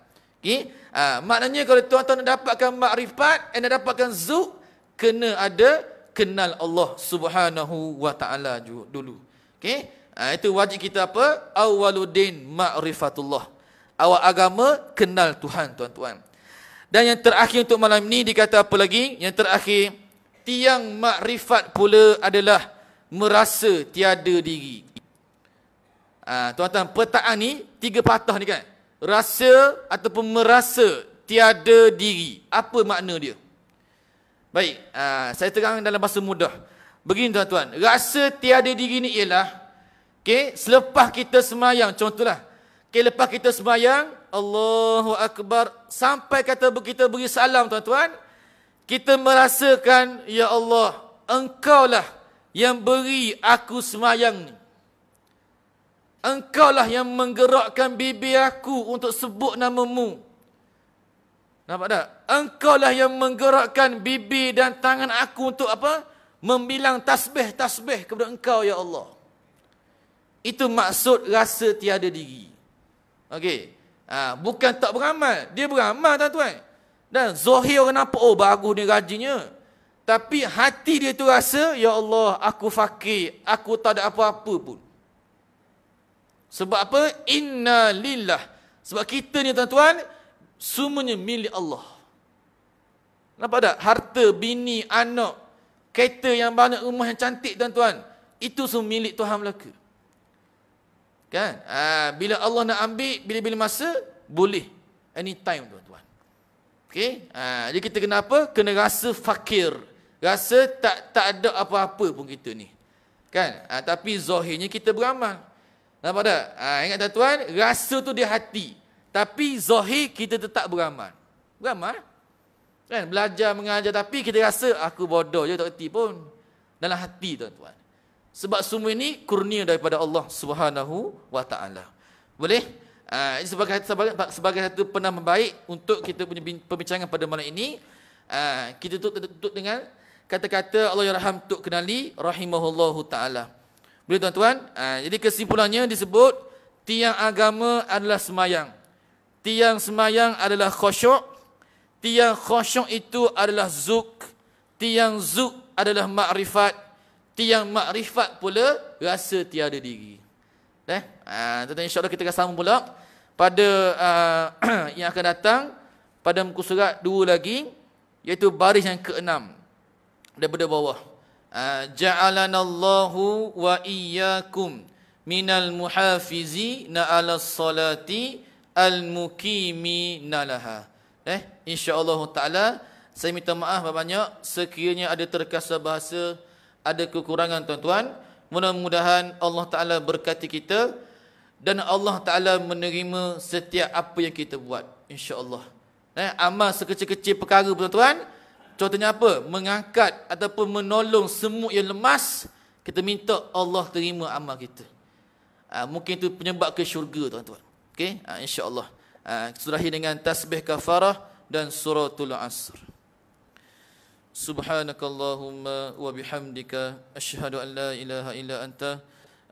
Okey? Ha, maknanya kalau tuan-tuan nak dapatkan makrifat dan eh, nak dapatkan zuk kena ada kenal Allah Subhanahu wa taala dulu. Okey? Ha, itu wajib kita apa? Awaludin makrifatullah. Awal agama kenal Tuhan tuan-tuan. Dan yang terakhir untuk malam ni dikata apa lagi? Yang terakhir tiang makrifat pula adalah merasa tiada diri. Ah, tuan-tuan, petaan ni, tiga patah ni kan. Rasa ataupun merasa tiada diri. Apa makna dia? Baik, aa, ah, saya terang dalam bahasa mudah. Begini tuan-tuan, rasa tiada diri ni ialah, okay, selepas kita semayang, contohlah, okay, lepas kita semayang, Allahu Akbar, sampai kata kita beri salam tuan-tuan, kita merasakan, Ya Allah, engkaulah yang beri aku semayang ni. Engkaulah yang menggerakkan bibi aku untuk sebut namamu. Nampak tak? Engkaulah yang menggerakkan bibi dan tangan aku untuk apa? Membilang tasbih-tasbih kepada engkau, Ya Allah. Itu maksud rasa tiada diri. Okey. Ha, bukan tak beramal. Dia beramal, tuan-tuan. Dan zuhir orang nampak, oh bagus ni rajinnya. Tapi hati dia tu rasa, Ya Allah, aku fakir. Aku tak ada apa-apa pun. Sebab apa? Inna lillah. Sebab kita ni tuan-tuan, semuanya milik Allah. Nampak tak? Harta, bini, anak, kereta yang banyak, rumah yang cantik tuan-tuan. Itu semua milik Tuhan Melaka. Kan? Ha, bila Allah nak ambil, bila-bila masa, boleh. Anytime tuan-tuan. Okay? Ha, jadi kita kena apa? Kena rasa fakir. Rasa tak tak ada apa-apa pun kita ni. Kan? Ha, tapi zahirnya kita beramal. Nampak tak? Ha, ingat tak tuan, rasa tu di hati. Tapi zahir kita tetap beramal. Beramal. Kan? Belajar, mengajar. Tapi kita rasa, aku bodoh je, tak kerti pun. Dalam hati tuan-tuan. Sebab semua ini kurnia daripada Allah Subhanahu SWT. Boleh? Ah, ini sebagai, sebagai, sebagai satu penambah membaik untuk kita punya pembincangan pada malam ini. Ah, kita tutup, tutup dengan kata-kata Allah Yerham Tuk Kenali Rahimahullahu Ta'ala. Boleh tuan-tuan? Ha, jadi kesimpulannya disebut tiang agama adalah semayang. Tiang semayang adalah khosyuk. Tiang khosyuk itu adalah zuk. Tiang zuk adalah makrifat. Tiang makrifat pula rasa tiada diri. Eh? Ha, tuan-tuan insyaAllah kita akan sambung pula pada uh, (clears throat) yang akan datang pada muka surat dua lagi iaitu baris yang keenam daripada bawah Ah, Allahu wa iyyakum minal muhafizi na ala salati al muqimi nalaha eh Allah taala saya minta maaf banyak sekiranya ada terkasar bahasa ada kekurangan tuan-tuan mudah-mudahan Allah taala berkati kita dan Allah taala menerima setiap apa yang kita buat insyaallah eh amal sekecil-kecil perkara tuan-tuan Contohnya apa? Mengangkat ataupun menolong semut yang lemas. Kita minta Allah terima amal kita. Uh, mungkin itu penyebab ke syurga tuan-tuan. Okay? Uh, ah, InsyaAllah. Uh, sudahi dengan tasbih kafarah dan surah tulang asr. Subhanakallahumma wa bihamdika ashhadu an la ilaha illa anta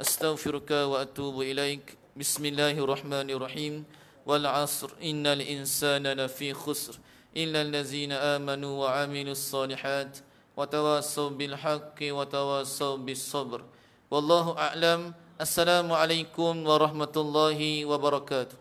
astaghfiruka wa atubu ilaik bismillahirrahmanirrahim wal asr innal insana lafi khusr إلا الذين آمنوا وعملوا الصالحات وتواصوا بالحق وتواصوا بالصبر والله أعلم السلام عليكم ورحمة الله وبركاته